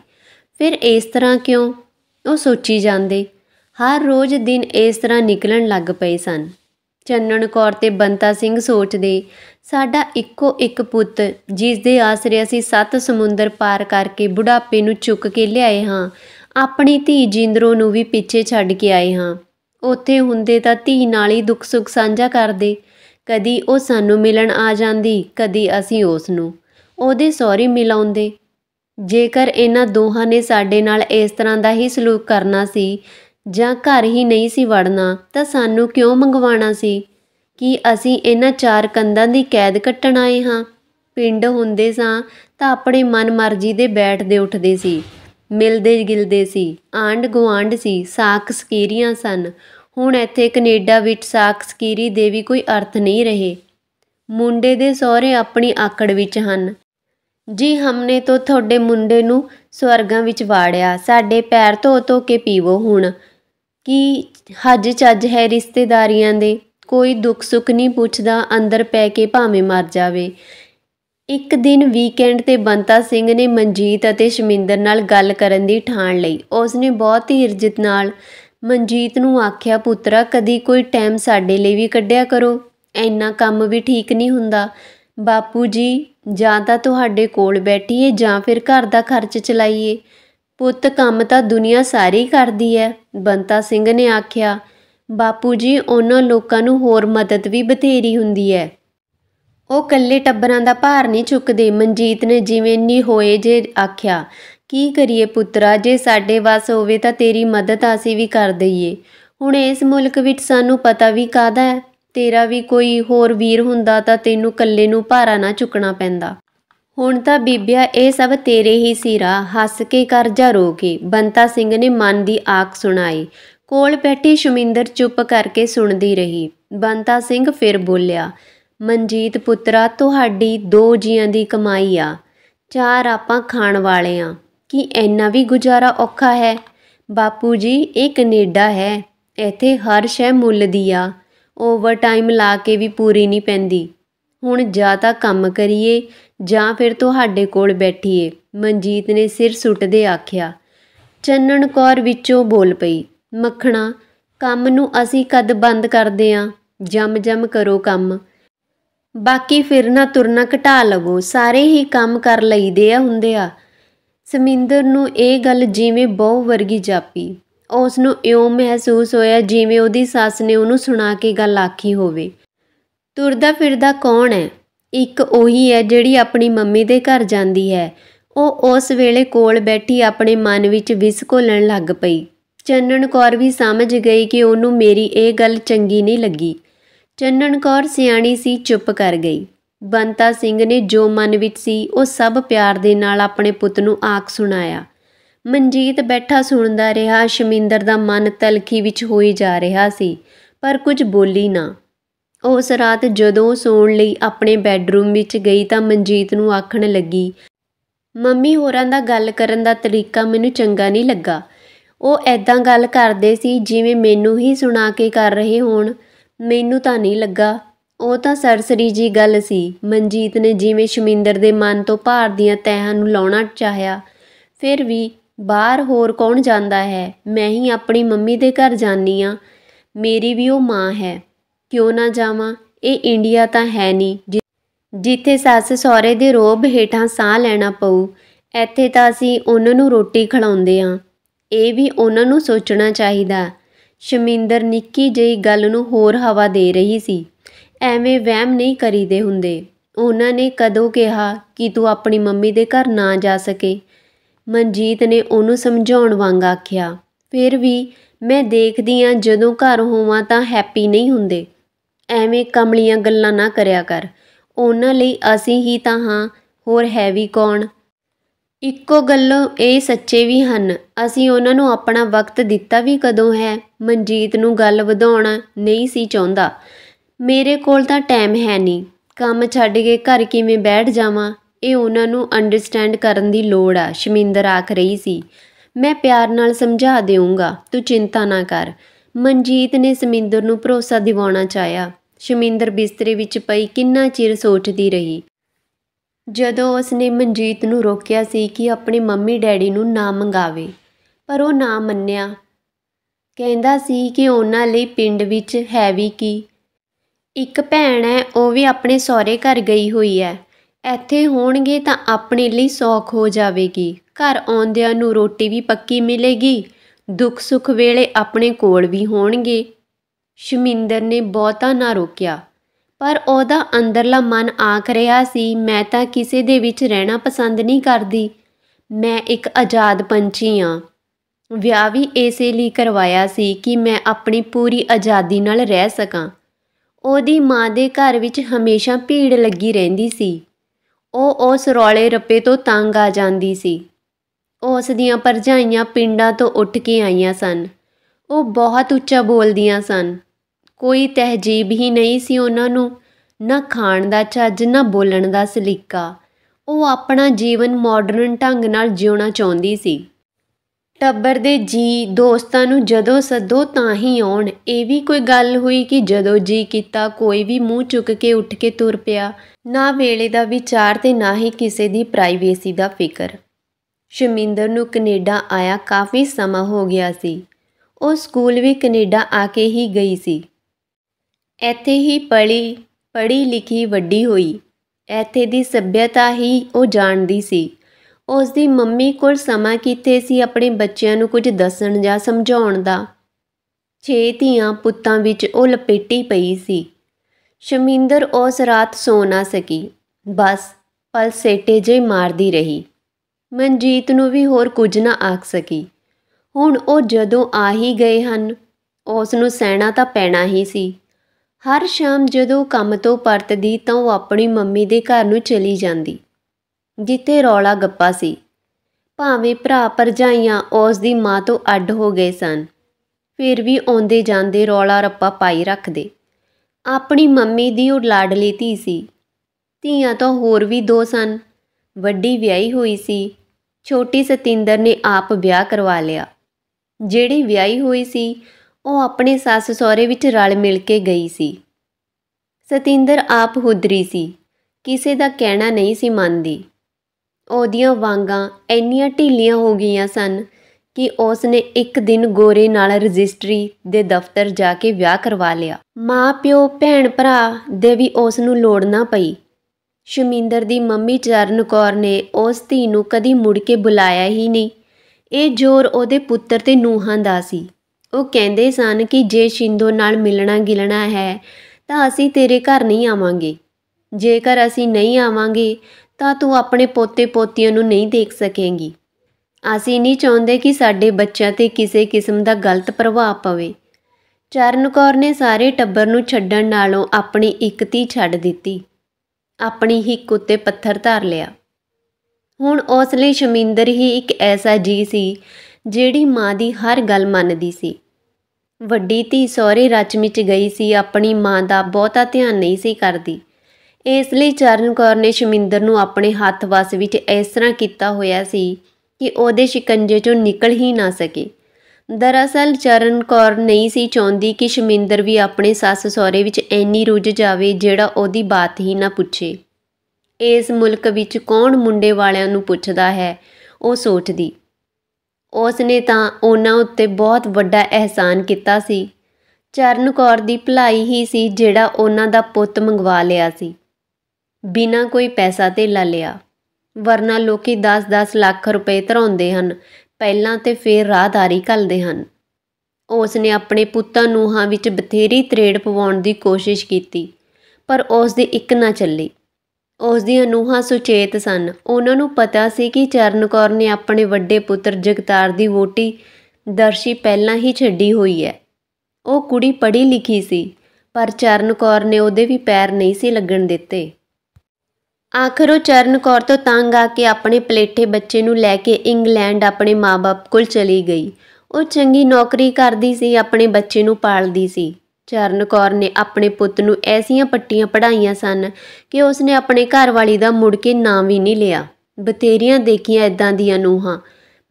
ਫਿਰ ਇਸ ਤਰ੍ਹਾਂ ਕਿਉਂ ਉਹ ਸੋਚੀ ਜਾਂਦੇ ਹਰ ਰੋਜ਼ ਦਿਨ ਇਸ ਤਰ੍ਹਾਂ ਨਿਕਲਣ ਲੱਗ ਪਏ ਸਨ ਚੰਨਣ ਕੌਰ ਤੇ ਬੰਤਾ ਸਿੰਘ ਸੋਚਦੇ ਸਾਡਾ ਇੱਕੋ ਇੱਕ ਪੁੱਤ ਜਿਸ ਦੇ ਆਸਰੇ ਅਸੀਂ ਸੱਤ ਸਮੁੰਦਰ ਪਾਰ ਕਰਕੇ ਬੁਢਾਪੇ ਨੂੰ ਚੁੱਕ ਕੇ ਲਿਆਏ ਹਾਂ ਆਪਣੀ ਧੀ ਜਿੰਦਰੋ ਨੂੰ ਵੀ ਪਿੱਛੇ ਛੱਡ ਕੇ ਆਏ ਹਾਂ ਉੱਥੇ ਹੁੰਦੇ ਤਾਂ ਧੀ ਨਾਲ ਹੀ ਦੁੱਖ ਸੁੱਖ ਸਾਂਝਾ ਕਰਦੇ ਕਦੀ ਉਹ ਸਾਨੂੰ ਮਿਲਣ ਆ ਜਾਂਦੀ ਕਦੀ ਅਸੀਂ ਉਸ ਨੂੰ ਉਹਦੇ ਸੌਰੀ ਮਿਲਾਉਂਦੇ ਜੇਕਰ ਇਹਨਾਂ ਦੋਹਾਂ ਨੇ ਸਾਡੇ ਨਾਲ ਇਸ ਤਰ੍ਹਾਂ ਦਾ ਹੀ ਸਲੂਕ ਕਰਨਾ ਸੀ ਜਾਂ ਘਰ ਹੀ ਨਹੀਂ ਸੀ ਵੜਨਾ ਤਾਂ ਸਾਨੂੰ ਕਿਉਂ ਮੰਗਵਾਣਾ ਸੀ ਕਿ ਅਸੀਂ ਇਹਨਾਂ ਚਾਰ ਕੰਦਾਂ ਦੀ ਕੈਦ ਕੱਟਣ ਆਏ ਹਾਂ ਪਿੰਡ ਹੁੰਦੇ ਸਾਂ ਤਾਂ ਆਪਣੇ ਮਨ ਮਰਜ਼ੀ ਦੇ ਬੈਠਦੇ ਉੱਠਦੇ ਸੀ ਮਿਲਦੇ ਗਿਲਦੇ ਸੀ ਆਂਡ ਗੁਆਂਡ ਸੀ ਸਾਖ ਸਕੀਰੀਆਂ ਸਨ ਹੁਣ ਇੱਥੇ ਕੈਨੇਡਾ ਵਿੱਚ ਸਾਖ ਸਕੀਰੀ ਦੇ ਵੀ ਕੋਈ ਅਰਥ ਨਹੀਂ ਰਹੇ ਮੁੰਡੇ ਦੇ ਸਹੁਰੇ ਆਪਣੀ ਆਕੜ ਵਿੱਚ ਹਨ ਜੀ ਹਮਨੇ ਤੋਂ ਤੁਹਾਡੇ ਮੁੰਡੇ ਨੂੰ ਸਵਰਗਾਂ ਵਿੱਚ ਵਾੜਿਆ ਸਾਡੇ ਪੈਰ ਧੋ ਧੋ ਕੇ ਪੀਵੋ ਹੁਣ ਕੀ ਹੱਜ ਚੱਜ ਹੈ ਰਿਸ਼ਤੇਦਾਰੀਆਂ ਦੇ ਕੋਈ ਦੁੱਖ ਸੁੱਖ ਨਹੀਂ ਪੁੱਛਦਾ ਅੰਦਰ ਪੈ ਕੇ ਭਾਵੇਂ ਮਰ ਜਾਵੇ ਇੱਕ ਦਿਨ ਵੀਕਐਂਡ ਤੇ ਬੰਤਾ ਸਿੰਘ ਨੇ ਮਨਜੀਤ ਅਤੇ ਸ਼ਮਿੰਦਰ ਨਾਲ ਗੱਲ ਕਰਨ ਦੀ ਠਾਣ ਲਈ ਉਸ ਨੇ ਬਹੁਤ ਹੀ ਇਰਜਤ ਨਾਲ ਮਨਜੀਤ ਨੂੰ ਆਖਿਆ ਪੁੱਤਰਾ ਕਦੀ ਕੋਈ ਟਾਈਮ ਸਾਡੇ ਲਈ ਵੀ ਕੱਢਿਆ ਕਰੋ ਐਨਾ ਕੰਮ ਵੀ ਠੀਕ ਨਹੀਂ ਹੁੰਦਾ ਬਾਪੂ ਜੀ ਜਾਂ ਤਾਂ ਤੁਹਾਡੇ ਕੋਲ ਬੈਠੀਏ ਜਾਂ ਫਿਰ ਘਰ ਦਾ ਖਰਚ ਚਲਾਈਏ ਪੁੱਤ ਕੰਮ ਤਾਂ ਦੁਨੀਆ ਸਾਰੀ ਕਰਦੀ ਹੈ ਬੰਤਾ ਸਿੰਘ ਨੇ ਆਖਿਆ ਬਾਪੂ ਜੀ ਉਹਨਾਂ ਲੋਕਾਂ ਨੂੰ ਹੋਰ ਮਦਦ ਵੀ ਬਥੇਰੀ ਹੁੰਦੀ ਹੈ ਉਹ ਕੱਲੇ ਟੱਬਰਾਂ ਦਾ ਭਾਰ ਨਹੀਂ ਚੁੱਕਦੇ ਮਨਜੀਤ ਨੇ ਜਿਵੇਂ ਨਹੀਂ ਹੋਏ ਜੇ ਆਖਿਆ ਕੀ ਕਰੀਏ ਪੁੱਤਰਾ ਜੇ ਸਾਡੇ ਵੱਸ ਹੋਵੇ ਤਾਂ ਤੇਰੀ ਮਦਦ ਅਸੀਂ ਵੀ ਕਰ ਦਈਏ ਹੁਣ ਇਸ ਮੁਲਕ ਵਿੱਚ ਸਾਨੂੰ ਪਤਾ ਵੀ ਕਾਦਾ ਹੈ ਤੇਰਾ ਵੀ ਕੋਈ ਹੋਰ ਵੀਰ ਹੁੰਦਾ ਤਾਂ ਤੈਨੂੰ ਕੱਲੇ ਨੂੰ ਭਾਰਾ ਨਾ ਚੁੱਕਣਾ ਪੈਂਦਾ ਹੁਣ ਤਾਂ ਬੀਬਿਆ ਇਹ ਸਭ ਤੇਰੇ ਹੀ ਸਿਰਾ ਹੱਸ ਕੇ ਕਰ ਜਾ ਰੋ ਕੇ ਬੰਤਾ ਸਿੰਘ ਨੇ ਮਨ ਦੀ ਆਖ ਸੁਣਾਈ ਕੋਲ ਬੈਠੀ ਸ਼ਮਿੰਦਰ ਚੁੱਪ ਕਰਕੇ ਸੁਣਦੀ ਰਹੀ ਬੰਤਾ ਸਿੰਘ ਫਿਰ ਬੋਲਿਆ ਮਨਜੀਤ ਪੁੱਤਰਾ ਤੁਹਾਡੀ ਦੋ ਜੀਆਂ ਦੀ ਕਮਾਈ ਆ ਚਾਰ ਆਪਾਂ ਖਾਣ ਵਾਲੇ ਆ ਕੀ ਐਨਾ ਵੀ ਗੁਜ਼ਾਰਾ ਔਖਾ ਹੈ ਬਾਪੂ ਜੀ ਇਹ ਕੈਨੇਡਾ ਹੈ ਇੱਥੇ ਹਰ ਸ਼ੈ ਮੁੱਲ ਦੀ ਆ ਓਵਰ ਟਾਈਮ ਲਾ ਕੇ ਵੀ ਪੂਰੀ ਨਹੀਂ ਪੈਂਦੀ ਹੁਣ ਜਾਂ ਤਾਂ ਕੰਮ ਕਰੀਏ ਜਾਂ ਫਿਰ ਤੁਹਾਡੇ ਕੋਲ ਬੈਠੀਏ ਮਨਜੀਤ ਨੇ ਸਿਰ ਸੁੱਟਦੇ ਆਖਿਆ ਚੰਨਣ ਕੌਰ ਵਿੱਚੋਂ ਬੋਲ ਪਈ ਮੱਖਣਾ ਕੰਮ ਨੂੰ ਅਸੀਂ ਕਦ ਬੰਦ ਕਰਦੇ ਆ ਜਮ ਜਮ ਕਰੋ ਕੰਮ ਬਾਕੀ ਫਿਰਨਾ ਤੁਰਨਾ ਘਟਾ ਲਵੋ ਸਾਰੇ ਹੀ ਕੰਮ ਕਰ ਲਈਦੇ ਆ ਹੁੰਦੇ ਆ ਸਮਿੰਦਰ ਨੂੰ ਇਹ ਗੱਲ ਜਿਵੇਂ ਬਹੁ ਵਰਗੀ ਜਾਪੀ ਉਸ ਨੂੰ ਇਉਂ ਮਹਿਸੂਸ ਹੋਇਆ ਜਿਵੇਂ ਉਹਦੀ ਸੱਸ ਨੇ ਉਹਨੂੰ ਸੁਣਾ ਕੇ ਗੱਲ ਆਖੀ ਹੋਵੇ ਤੁਰਦਾ ਫਿਰਦਾ ਕੌਣ ਹੈ ਇੱਕ ਉਹੀ ਹੈ ਜਿਹੜੀ ਆਪਣੀ ਮੰਮੀ ਦੇ ਘਰ ਜਾਂਦੀ ਹੈ ਉਹ ਉਸ ਵੇਲੇ ਕੋਲ ਬੈਠੀ ਆਪਣੇ ਮਨ ਵਿੱਚ ਵਿਸ ਘੋਲਣ ਲੱਗ ਪਈ ਚੰਨਣ ਕੌਰ ਵੀ ਸਮਝ ਗਈ ਕਿ ਉਹਨੂੰ ਮੇਰੀ ਇਹ ਗੱਲ ਚੰਗੀ ਨਹੀਂ ਲੱਗੀ ਚੰਨਣ ਕੌਰ ਸਿਆਣੀ ਸੀ ਚੁੱਪ ਕਰ ਗਈ ਬੰਤਾ ਸਿੰਘ ਨੇ ਜੋ ਮਨ ਵਿੱਚ ਸੀ ਉਹ ਸਭ ਪਿਆਰ ਦੇ ਨਾਲ ਆਪਣੇ ਪੁੱਤ ਨੂੰ ਆਖ ਸੁਣਾਇਆ ਮਨਜੀਤ ਬੈਠਾ ਸੁਣਦਾ ਰਿਹਾ ਸ਼ਮਿੰਦਰ ਦਾ ਮਨ ਤਲਖੀ ਵਿੱਚ ਹੋਈ ਜਾ ਰਿਹਾ ਸੀ ਪਰ ਕੁਝ ਬੋਲੀ ਨਾ ਉਸ ਰਾਤ ਜਦੋਂ ਸੌਣ ਲਈ ਆਪਣੇ ਬੈੱਡਰੂਮ ਵਿੱਚ ਗਈ ਤਾਂ ਮਨਜੀਤ ਨੂੰ ਆਖਣ ਲੱਗੀ ਮੰਮੀ ਹੋਰਾਂ ਦਾ ਗੱਲ ਕਰਨ ਦਾ ਤਰੀਕਾ ਮੈਨੂੰ ਚੰਗਾ ਨਹੀਂ ਲੱਗਾ ਉਹ ਐਦਾਂ ਗੱਲ ਕਰਦੇ ਸੀ ਜਿਵੇਂ ਮੈਨੂੰ ਹੀ ਸੁਣਾ ਕੇ ਕਰ ਰਹੇ ਹੋਣ ਮੈਨੂੰ ਤਾਂ ਨਹੀਂ ਲੱਗਾ ਉਹ ਤਾਂ ਸਰਸਰੀ ਜੀ ਗੱਲ ਸੀ ਮਨਜੀਤ ਨੇ ਜਿਵੇਂ ਸ਼ਮਿੰਦਰ ਦੇ ਮਨ ਤੋਂ ਭਾਰ ਦੀਆਂ ਤਹਿਾਂ ਨੂੰ ਲਾਉਣਾ ਚਾਹਿਆ ਫਿਰ ਵੀ ਬਾਹਰ ਹੋਰ ਕੌਣ ਜਾਂਦਾ ਹੈ ਮੈਂ ਹੀ ਆਪਣੀ ਮੰਮੀ ਦੇ ਘਰ ਜਾਨੀ ਆ ਮੇਰੀ ਵੀ ਉਹ ਮਾਂ ਹੈ ਕਿਉਂ ਨਾ ਜਾਵਾਂ ਇਹ ਇੰਡੀਆ ਤਾਂ ਹੈ ਨਹੀਂ ਜਿੱਥੇ ਸੱਸ ਸਹੁਰੇ ਦੇ ਰੋਬ ਹੇਠਾਂ ਸਾਹ ਲੈਣਾ ਪਊ ਇੱਥੇ ਤਾਂ ਅਸੀਂ ਉਹਨਾਂ ਨੂੰ ਰੋਟੀ ਖਿਲਾਉਂਦੇ ਆ ਇਹ ਵੀ ਉਹਨਾਂ ਨੂੰ ਸੋਚਣਾ ਚਾਹੀਦਾ ਸ਼ਮਿੰਦਰ ਨਿੱਕੀ ਜਿਹੀ ਗੱਲ ਨੂੰ ਹੋਰ ਹਵਾ ਦੇ ਰਹੀ ਸੀ ਐਵੇਂ ਵਹਿਮ ਨਹੀਂ ਕਰੀਦੇ ਹੁੰਦੇ ਉਹਨਾਂ ਨੇ ਕਦੋਂ ਕਿਹਾ ਕਿ ਤੂੰ ਆਪਣੀ ਮੰਮੀ ਦੇ ਘਰ ਨਾ ਜਾ ਸਕੇ ਮਨਜੀਤ ਨੇ ਉਹਨੂੰ ਸਮਝਾਉਣ ਵਾਂਗ ਆਖਿਆ ਫਿਰ ਵੀ ਮੈਂ ਦੇਖਦੀ ਆ ਜਦੋਂ ਘਰ ਹੋਵਾਂ ਤਾਂ ਹੈਪੀ ਨਹੀਂ ਹੁੰਦੇ ਐਵੇਂ ਕਮਲੀਆਂ ਗੱਲਾਂ ਨਾ ਕਰਿਆ ਕਰ ਉਹਨਾਂ ਲਈ ਅਸੀਂ ਹੀ ਤਾਂ ਹਾਂ ਹੋਰ ਹੈ ਵੀ ਕੌਣ ਇੱਕੋ ਗੱਲੋਂ ਇਹ ਸੱਚੇ ਵੀ ਹਨ ਅਸੀਂ ਉਹਨਾਂ ਨੂੰ ਆਪਣਾ ਵਕਤ ਦਿੱਤਾ ਵੀ ਕਦੋਂ ਹੈ ਮਨਜੀਤ ਨੂੰ ਗੱਲ ਵਧਾਉਣਾ ਨਹੀਂ ਸੀ ਚਾਹੁੰਦਾ ਮੇਰੇ ਕੋਲ ਤਾਂ ਟਾਈਮ ਹੈ ਨਹੀਂ ਕੰਮ ਛੱਡ ਕੇ ਘਰ ਕਿਵੇਂ ਬੈਠ ਜਾਵਾਂ ਇਹ ਉਹਨਾਂ ਨੂੰ ਅੰਡਰਸਟੈਂਡ ਕਰਨ ਦੀ ਲੋੜ ਆ ਸ਼ਮਿੰਦਰ ਆਖ ਰਹੀ ਸੀ ਮੈਂ ਪਿਆਰ ਨਾਲ ਸਮਝਾ ਦੇਵਾਂਗਾ ਤੂੰ ਚਿੰਤਾ ਨਾ ਕਰ ਮਨਜੀਤ ਨੇ ਸ਼ਮਿੰਦਰ ਨੂੰ ਭਰੋਸਾ ਦਿਵਾਉਣਾ ਚਾਹਿਆ ਸ਼ਮਿੰਦਰ ਬਿਸਤਰੇ ਵਿੱਚ ਪਈ ਕਿੰਨਾ ਚਿਰ ਸੋਚਦੀ ਰਹੀ ਜਦੋਂ ਉਸਨੇ ਮਨਜੀਤ ਨੂੰ ਰੋਕਿਆ ਸੀ ਕਿ ਆਪਣੇ ਮੰਮੀ ਡੈਡੀ ਨੂੰ ਨਾ ਮੰਗਾਵੇ ਪਰ ਉਹ ਨਾ ਮੰਨਿਆ ਕਹਿੰਦਾ ਸੀ ਕਿ ਉਹਨਾਂ ਲਈ ਪਿੰਡ ਵਿੱਚ ਹੈ ਵੀ ਕੀ ਇੱਕ ਭੈਣ ਹੈ ਉਹ ਵੀ ਆਪਣੇ ਸਹੁਰੇ ਘਰ ਗਈ ਹੋਈ ਹੈ ਇੱਥੇ ਹੋਣਗੇ ਤਾਂ ਆਪਣੇ ਲਈ ਸੌਖ ਹੋ ਜਾਵੇਗੀ ਘਰ ਆਉਂਦਿਆਂ ਨੂੰ ਰੋਟੀ ਵੀ ਪੱਕੀ ਮਿਲੇਗੀ ਦੁੱਖ ਸੁੱਖ ਵੇਲੇ ਆਪਣੇ ਕੋਲ ਵੀ ਹੋਣਗੇ ਸ਼ਮਿੰਦਰ ਨੇ ਬਹੁਤਾ ਨਾ ਰੋਕਿਆ ਪਰ ਉਹਦਾ ਅੰਦਰਲਾ ਮਨ ਆਖ ਰਿਹਾ ਸੀ ਮੈਂ ਤਾਂ ਕਿਸੇ ਦੇ ਵਿੱਚ ਰਹਿਣਾ ਪਸੰਦ ਨਹੀਂ ਕਰਦੀ ਮੈਂ ਇੱਕ ਆਜ਼ਾਦ ਪੰਛੀ ਆ ਵਿਆਹ ਵੀ ਇਸੇ ਲਈ ਕਰਵਾਇਆ ਸੀ ਕਿ ਮੈਂ ਆਪਣੀ ਪੂਰੀ ਆਜ਼ਾਦੀ ਨਾਲ ਰਹਿ ਸਕਾਂ ਉਹਦੀ ਮਾਂ ਦੇ ਘਰ ਵਿੱਚ ਹਮੇਸ਼ਾ ਭੀੜ ਲੱਗੀ ਰਹਿੰਦੀ ਸੀ ਉਹ ਉਸ ਰੌਲੇ ਰੱਪੇ ਤੋਂ ਤੰਗ ਆ ਜਾਂਦੀ ਸੀ ਉਸ ਦੀਆਂ ਪਰਜਾਈਆਂ ਪਿੰਡਾਂ ਤੋਂ ਉੱਠ ਕੇ ਆਈਆਂ ਸਨ ਉਹ ਬਹੁਤ ਉੱਚਾ ਬੋਲਦੀਆਂ ਸਨ ਕੋਈ ਤਹਿਜੀਬ ਹੀ ਨਹੀਂ ਸੀ ਉਹਨਾਂ ਨੂੰ ਨਾ ਖਾਣ ਦਾ ਚੱਜ ਨਾ ਬੋਲਣ ਦਾ ਸਲੀਕਾ ਉਹ ਆਪਣਾ ਜੀਵਨ ਮਾਡਰਨ ਢੰਗ ਨਾਲ ਜਿਉਣਾ ਚਾਹੁੰਦੀ ਸੀ ਟੱਬਰ ਦੇ ਜੀ ਦੋਸਤਾਂ ਨੂੰ ਜਦੋਂ ਸੱਦੋ ਤਾਂ ਹੀ ਆਉਣ ਇਹ ਵੀ ਕੋਈ ਗੱਲ ਹੋਈ ਕਿ ਜਦੋਂ ਜੀ ਕੀਤਾ ਕੋਈ ਵੀ ਮੂੰਹ ਚੁੱਕ ਕੇ ਉੱਠ ਕੇ ਤੁਰ ਪਿਆ ਨਾ ਵੇਲੇ ਦਾ ਵਿਚਾਰ ਤੇ ਨਾ ਹੀ ਕਿਸੇ ਦੀ ਪ੍ਰਾਈਵੇਸੀ ਦਾ ਫਿਕਰ ਸ਼ਮਿੰਦਰ ਨੂੰ ਕੈਨੇਡਾ ਆਇਆ ਕਾਫੀ ਸਮਾਂ ਹੋ ਗਿਆ ਸੀ ਉਹ ਸਕੂਲ ਵੀ ਕੈਨੇਡਾ ਆ ਕੇ ਹੀ ਗਈ ਸੀ ਇੱਥੇ ਹੀ ਪੜੀ ਪੜੀ ਲਿਖੀ ਵੱਡੀ ਹੋਈ ਇੱਥੇ ਦੀ ਸੱਭਿਅਤਾ ਹੀ ਉਹ ਜਾਣਦੀ ਸੀ ਉਸ ਦੀ ਮੰਮੀ ਕੋਲ ਸਮਾਂ ਕਿੱਥੇ ਸੀ ਆਪਣੇ ਬੱਚਿਆਂ ਨੂੰ ਕੁਝ ਦੱਸਣ ਜਾਂ ਸਮਝਾਉਣ ਦਾ ਛੇ ਧੀਆਂ ਪੁੱਤਾਂ ਵਿੱਚ ਉਹ ਲਪੇਟੀ ਪਈ ਸੀ ਸ਼ਮਿੰਦਰ ਉਸ ਰਾਤ ਸੌ ਨਾ ਸਕੀ ਬਸ ਪਲ ਸੇਟੇ ਜੇ ਮਾਰਦੀ ਰਹੀ ਮਨਜੀਤ ਨੂੰ ਵੀ ਹੋਰ ਕੁਝ ਨਾ ਆਖ ਸਕੀ ਹੁਣ ਉਹ ਜਦੋਂ ਆ ਹੀ ਗਏ ਹਨ ਉਸ ਨੂੰ ਸਹਿਣਾ ਤਾਂ ਪੈਣਾ ਹੀ ਸੀ ਹਰ ਸ਼ਾਮ ਜਦੋਂ ਕੰਮ ਤੋਂ ਪਰਤਦੀ ਤਾਂ ਉਹ ਆਪਣੀ ਮੰਮੀ ਦੇ ਘਰ ਨੂੰ ਚਲੀ ਜਾਂਦੀ ਜਿੱਥੇ ਰੌਲਾ ਗੱਪਾ ਸੀ ਭਾਵੇਂ ਭਰਾ ਭਰਜਾਈਆਂ ਉਸ ਦੀ ਮਾਂ ਤੋਂ ਅੱਡ ਹੋ ਗਏ ਸਨ ਫਿਰ ਵੀ ਆਉਂਦੇ ਜਾਂਦੇ ਰੌਲਾ ਰੱਪਾ ਪਾਈ ਰੱਖਦੇ ਆਪਣੀ ਮੰਮੀ ਦੀ ਉਹ ਲਾਡਲੀ ਧੀ ਸੀ ਧੀਆਂ ਤਾਂ ਹੋਰ ਵੀ ਦੋ ਸਨ ਵੱਡੀ ਵਿਆਹੀ ਹੋਈ ਸੀ ਛੋਟੀ ਸਤਿੰਦਰ ਨੇ ਆਪ ਵਿਆਹ ਕਰਵਾ ਲਿਆ ਜਿਹੜੀ ਵਿਆਹੀ ਹੋਈ ਸੀ ਉਹ ਆਪਣੇ ਸੱਸ ਸਹੁਰੇ ਵਿੱਚ ਰਲ ਮਿਲ ਕੇ ਗਈ ਸੀ ਸਤਿੰਦਰ ਆਪ ਹੁਦਰੀ ਸੀ ਕਿਸੇ ਦਾ ਕਹਿਣਾ ਨਹੀਂ ਸੀ ਮੰਨਦੀ ਉਹਦੀਆਂ ਵਾਂਗਾਂ ਐਨੀਆਂ ਢਿੱਲੀਆਂ ਹੋ ਗਈਆਂ ਸਨ ਕਿ ਉਸ ਨੇ ਇੱਕ ਦਿਨ ਗੋਰੇ ਨਾਲ ਰਜਿਸਟਰੀ ਦੇ ਦਫ਼ਤਰ ਜਾ ਕੇ ਵਿਆਹ ਕਰਵਾ ਲਿਆ ਮਾਪਿਓ ਭੈਣ ਭਰਾ ਦੇ ਵੀ ਉਸ ਨੂੰ ਲੋੜ ਨਾ ਪਈ ਸ਼ਮਿੰਦਰ ਦੀ ਮੰਮੀ ਚਰਨ ਕੌਰ ਨੇ ਉਸ ਧੀ ਨੂੰ ਕਦੀ ਮੁੜ ਕੇ ਬੁਲਾਇਆ ਹੀ ਨਹੀਂ ਇਹ ਜ਼ੋਰ ਉਹਦੇ ਪੁੱਤਰ ਤੇ ਨੂਹਾਂ ਦਾ ਸੀ ਉਹ ਕਹਿੰਦੇ ਸਨ ਕਿ ਜੇ ਸ਼ਿੰਦੋ ਨਾਲ ਮਿਲਣਾ ਗਿਲਣਾ ਹੈ ਤਾਂ ਅਸੀਂ ਤੇਰੇ ਘਰ ਨਹੀਂ ਆਵਾਂਗੇ ਜੇਕਰ ਅਸੀਂ ਨਹੀਂ ਆਵਾਂਗੇ ਤਾਂ ਤੂੰ ਆਪਣੇ ਪੋਤੇ ਪੋਤੀਆਂ ਨੂੰ ਨਹੀਂ ਦੇਖ ਸਕੇਂਗੀ ਅਸੀਂ ਨਹੀਂ ਚਾਹੁੰਦੇ ਕਿ ਸਾਡੇ ਬੱਚਿਆਂ ਤੇ ਕਿਸੇ ਕਿਸਮ ਦਾ ਗਲਤ ਪ੍ਰਭਾਵ ਪਵੇ ਚਰਨਕੌਰ ਨੇ ਸਾਰੇ ਟੱਬਰ ਨੂੰ ਛੱਡਣ ਨਾਲੋਂ ਆਪਣੀ ਇੱਕ ਧੀ ਛੱਡ ਦਿੱਤੀ ਆਪਣੀ ਹੀ ਕੁੱਤੇ ਪੱਥਰ ਧਰ ਲਿਆ ਹੁਣ ਉਸ ਲਈ ਸ਼ਮਿੰਦਰ ਹੀ ਇੱਕ ਐਸਾ ਜੀ ਸੀ ਜਿਹੜੀ ਮਾਂ ਦੀ ਹਰ ਗੱਲ ਮੰਨਦੀ ਸੀ ਵੱਡੀ ਧੀ ਸਹੁਰੇ ਰਚਮਿਚ ਵਿੱਚ ਗਈ ਸੀ ਆਪਣੀ ਮਾਂ ਦਾ ਬਹੁਤਾ ਧਿਆਨ ਨਹੀਂ ਸੀ ਕਰਦੀ ਇਸ ਲਈ ਚਰਨ ਕੌਰ ਨੇ ਸ਼ਮਿੰਦਰ ਨੂੰ ਆਪਣੇ ਹੱਥ ਵਸ ਵਿੱਚ ਇਸ ਤਰ੍ਹਾਂ ਕੀਤਾ ਹੋਇਆ ਸੀ ਕਿ ਉਹਦੇ ਸ਼ਿਕੰਜੇ 'ਚੋਂ ਨਿਕਲ ਹੀ ਨਾ ਸਕੇ ਦਰਅਸਲ ਚਰਨ ਕੌਰ ਨਹੀਂ ਸੀ ਚਾਹੁੰਦੀ ਕਿ ਸ਼ਮਿੰਦਰ ਵੀ ਆਪਣੇ ਸੱਸ ਸਹੁਰੇ ਵਿੱਚ ਐਨੀ ਰੁੱਝ ਜਾਵੇ ਜਿਹੜਾ ਉਹਦੀ ਬਾਤ ਹੀ ਨਾ ਪੁੱਛੇ ਇਸ ਮੁਲਕ ਵਿੱਚ ਕੌਣ ਮੁੰਡੇ ਵਾਲਿਆਂ ਨੂੰ ਪੁੱਛਦਾ ਹੈ ਉਹ ਸੋਚਦੀ ਉਸ ਨੇ ਤਾਂ ਉਹਨਾਂ ਉੱਤੇ ਬਹੁਤ ਵੱਡਾ ਐਹਸਾਨ ਕੀਤਾ ਸੀ ਚਰਨ ਕੌਰ ਦੀ ਭਲਾਈ ਹੀ ਸੀ ਜਿਹੜਾ ਉਹਨਾਂ ਦਾ ਪੁੱਤ ਮੰਗਵਾ ਲਿਆ ਸੀ ਬਿਨਾਂ ਕੋਈ ਪੈਸਾ ਤੇ ਲਾ ਲਿਆ ਵਰਨਾ ਲੋਕੀ 10-10 ਲੱਖ ਰੁਪਏ ਧਰਾਉਂਦੇ ਹਨ ਪਹਿਲਾਂ ਤੇ ਫਿਰ ਰਾਹਦਾਰੀ ਕਰਦੇ ਹਨ ਉਸ ਨੇ ਆਪਣੇ ਪੁੱਤਾਂ ਨੂੰ ਹਾਂ ਵਿੱਚ ਬਥੇਰੀ ਤਰੇੜ ਪਵਾਉਣ ਦੀ ਕੋਸ਼ਿਸ਼ ਕੀਤੀ ਪਰ ਉਸ ਦੀ ਇੱਕ ਨਾ ਚੱਲੀ ਉਸ ਦੀਆਂ ਨੂਹਾਂ ਸੁਚੇਤ ਸਨ ਉਹਨਾਂ ਨੂੰ ਪਤਾ ਸੀ ਕਿ ਚਰਨਕੌਰ ਨੇ ਆਪਣੇ ਵੱਡੇ ਪੁੱਤਰ ਜਗਤਾਰ ਦੀ ਵੋਟੀ ਦਰਸ਼ੀ ਪਹਿਲਾਂ ਹੀ ਛੱਡੀ ਹੋਈ ਹੈ ਉਹ ਕੁੜੀ ਪੜ੍ਹੀ ਲਿਖੀ ਸੀ ਪਰ ਚਰਨਕੌਰ ਨੇ ਉਹਦੇ ਵੀ ਪੈਰ ਨਹੀਂ ਸੀ ਲੱਗਣ ਦਿੱਤੇ ਆਖਰ ਉਹ ਚਰਨਕੌਰ ਤੋਂ ਤੰਗ ਆ ਕੇ ਆਪਣੇ ਪਲੇਠੇ ਬੱਚੇ ਨੂੰ ਲੈ ਕੇ ਇੰਗਲੈਂਡ ਆਪਣੇ ਮਾਪੇ ਕੋਲ ਚਲੀ ਗਈ ਉਹ ਚੰਗੀ ਨੌਕਰੀ ਕਰਦੀ ਸੀ ਆਪਣੇ ਬੱਚੇ ਨੂੰ ਪਾਲਦੀ ਸੀ ਚਰਨ ਕੌਰ ਨੇ ਆਪਣੇ ਪੁੱਤ ਨੂੰ ਐਸੀਆਂ ਪੱਟੀਆਂ ਪੜਾਈਆਂ ਸਨ ਕਿ ਉਸ ਨੇ ਆਪਣੇ ਘਰ ਵਾਲੀ ਦਾ ਮੁੜ ਕੇ ਨਾਂ ਵੀ ਨਹੀਂ ਲਿਆ ਬਤੇਰੀਆਂ ਦੇਖੀਆਂ ਐਦਾਂ ਦੀਆਂ ਨੂਹਾਂ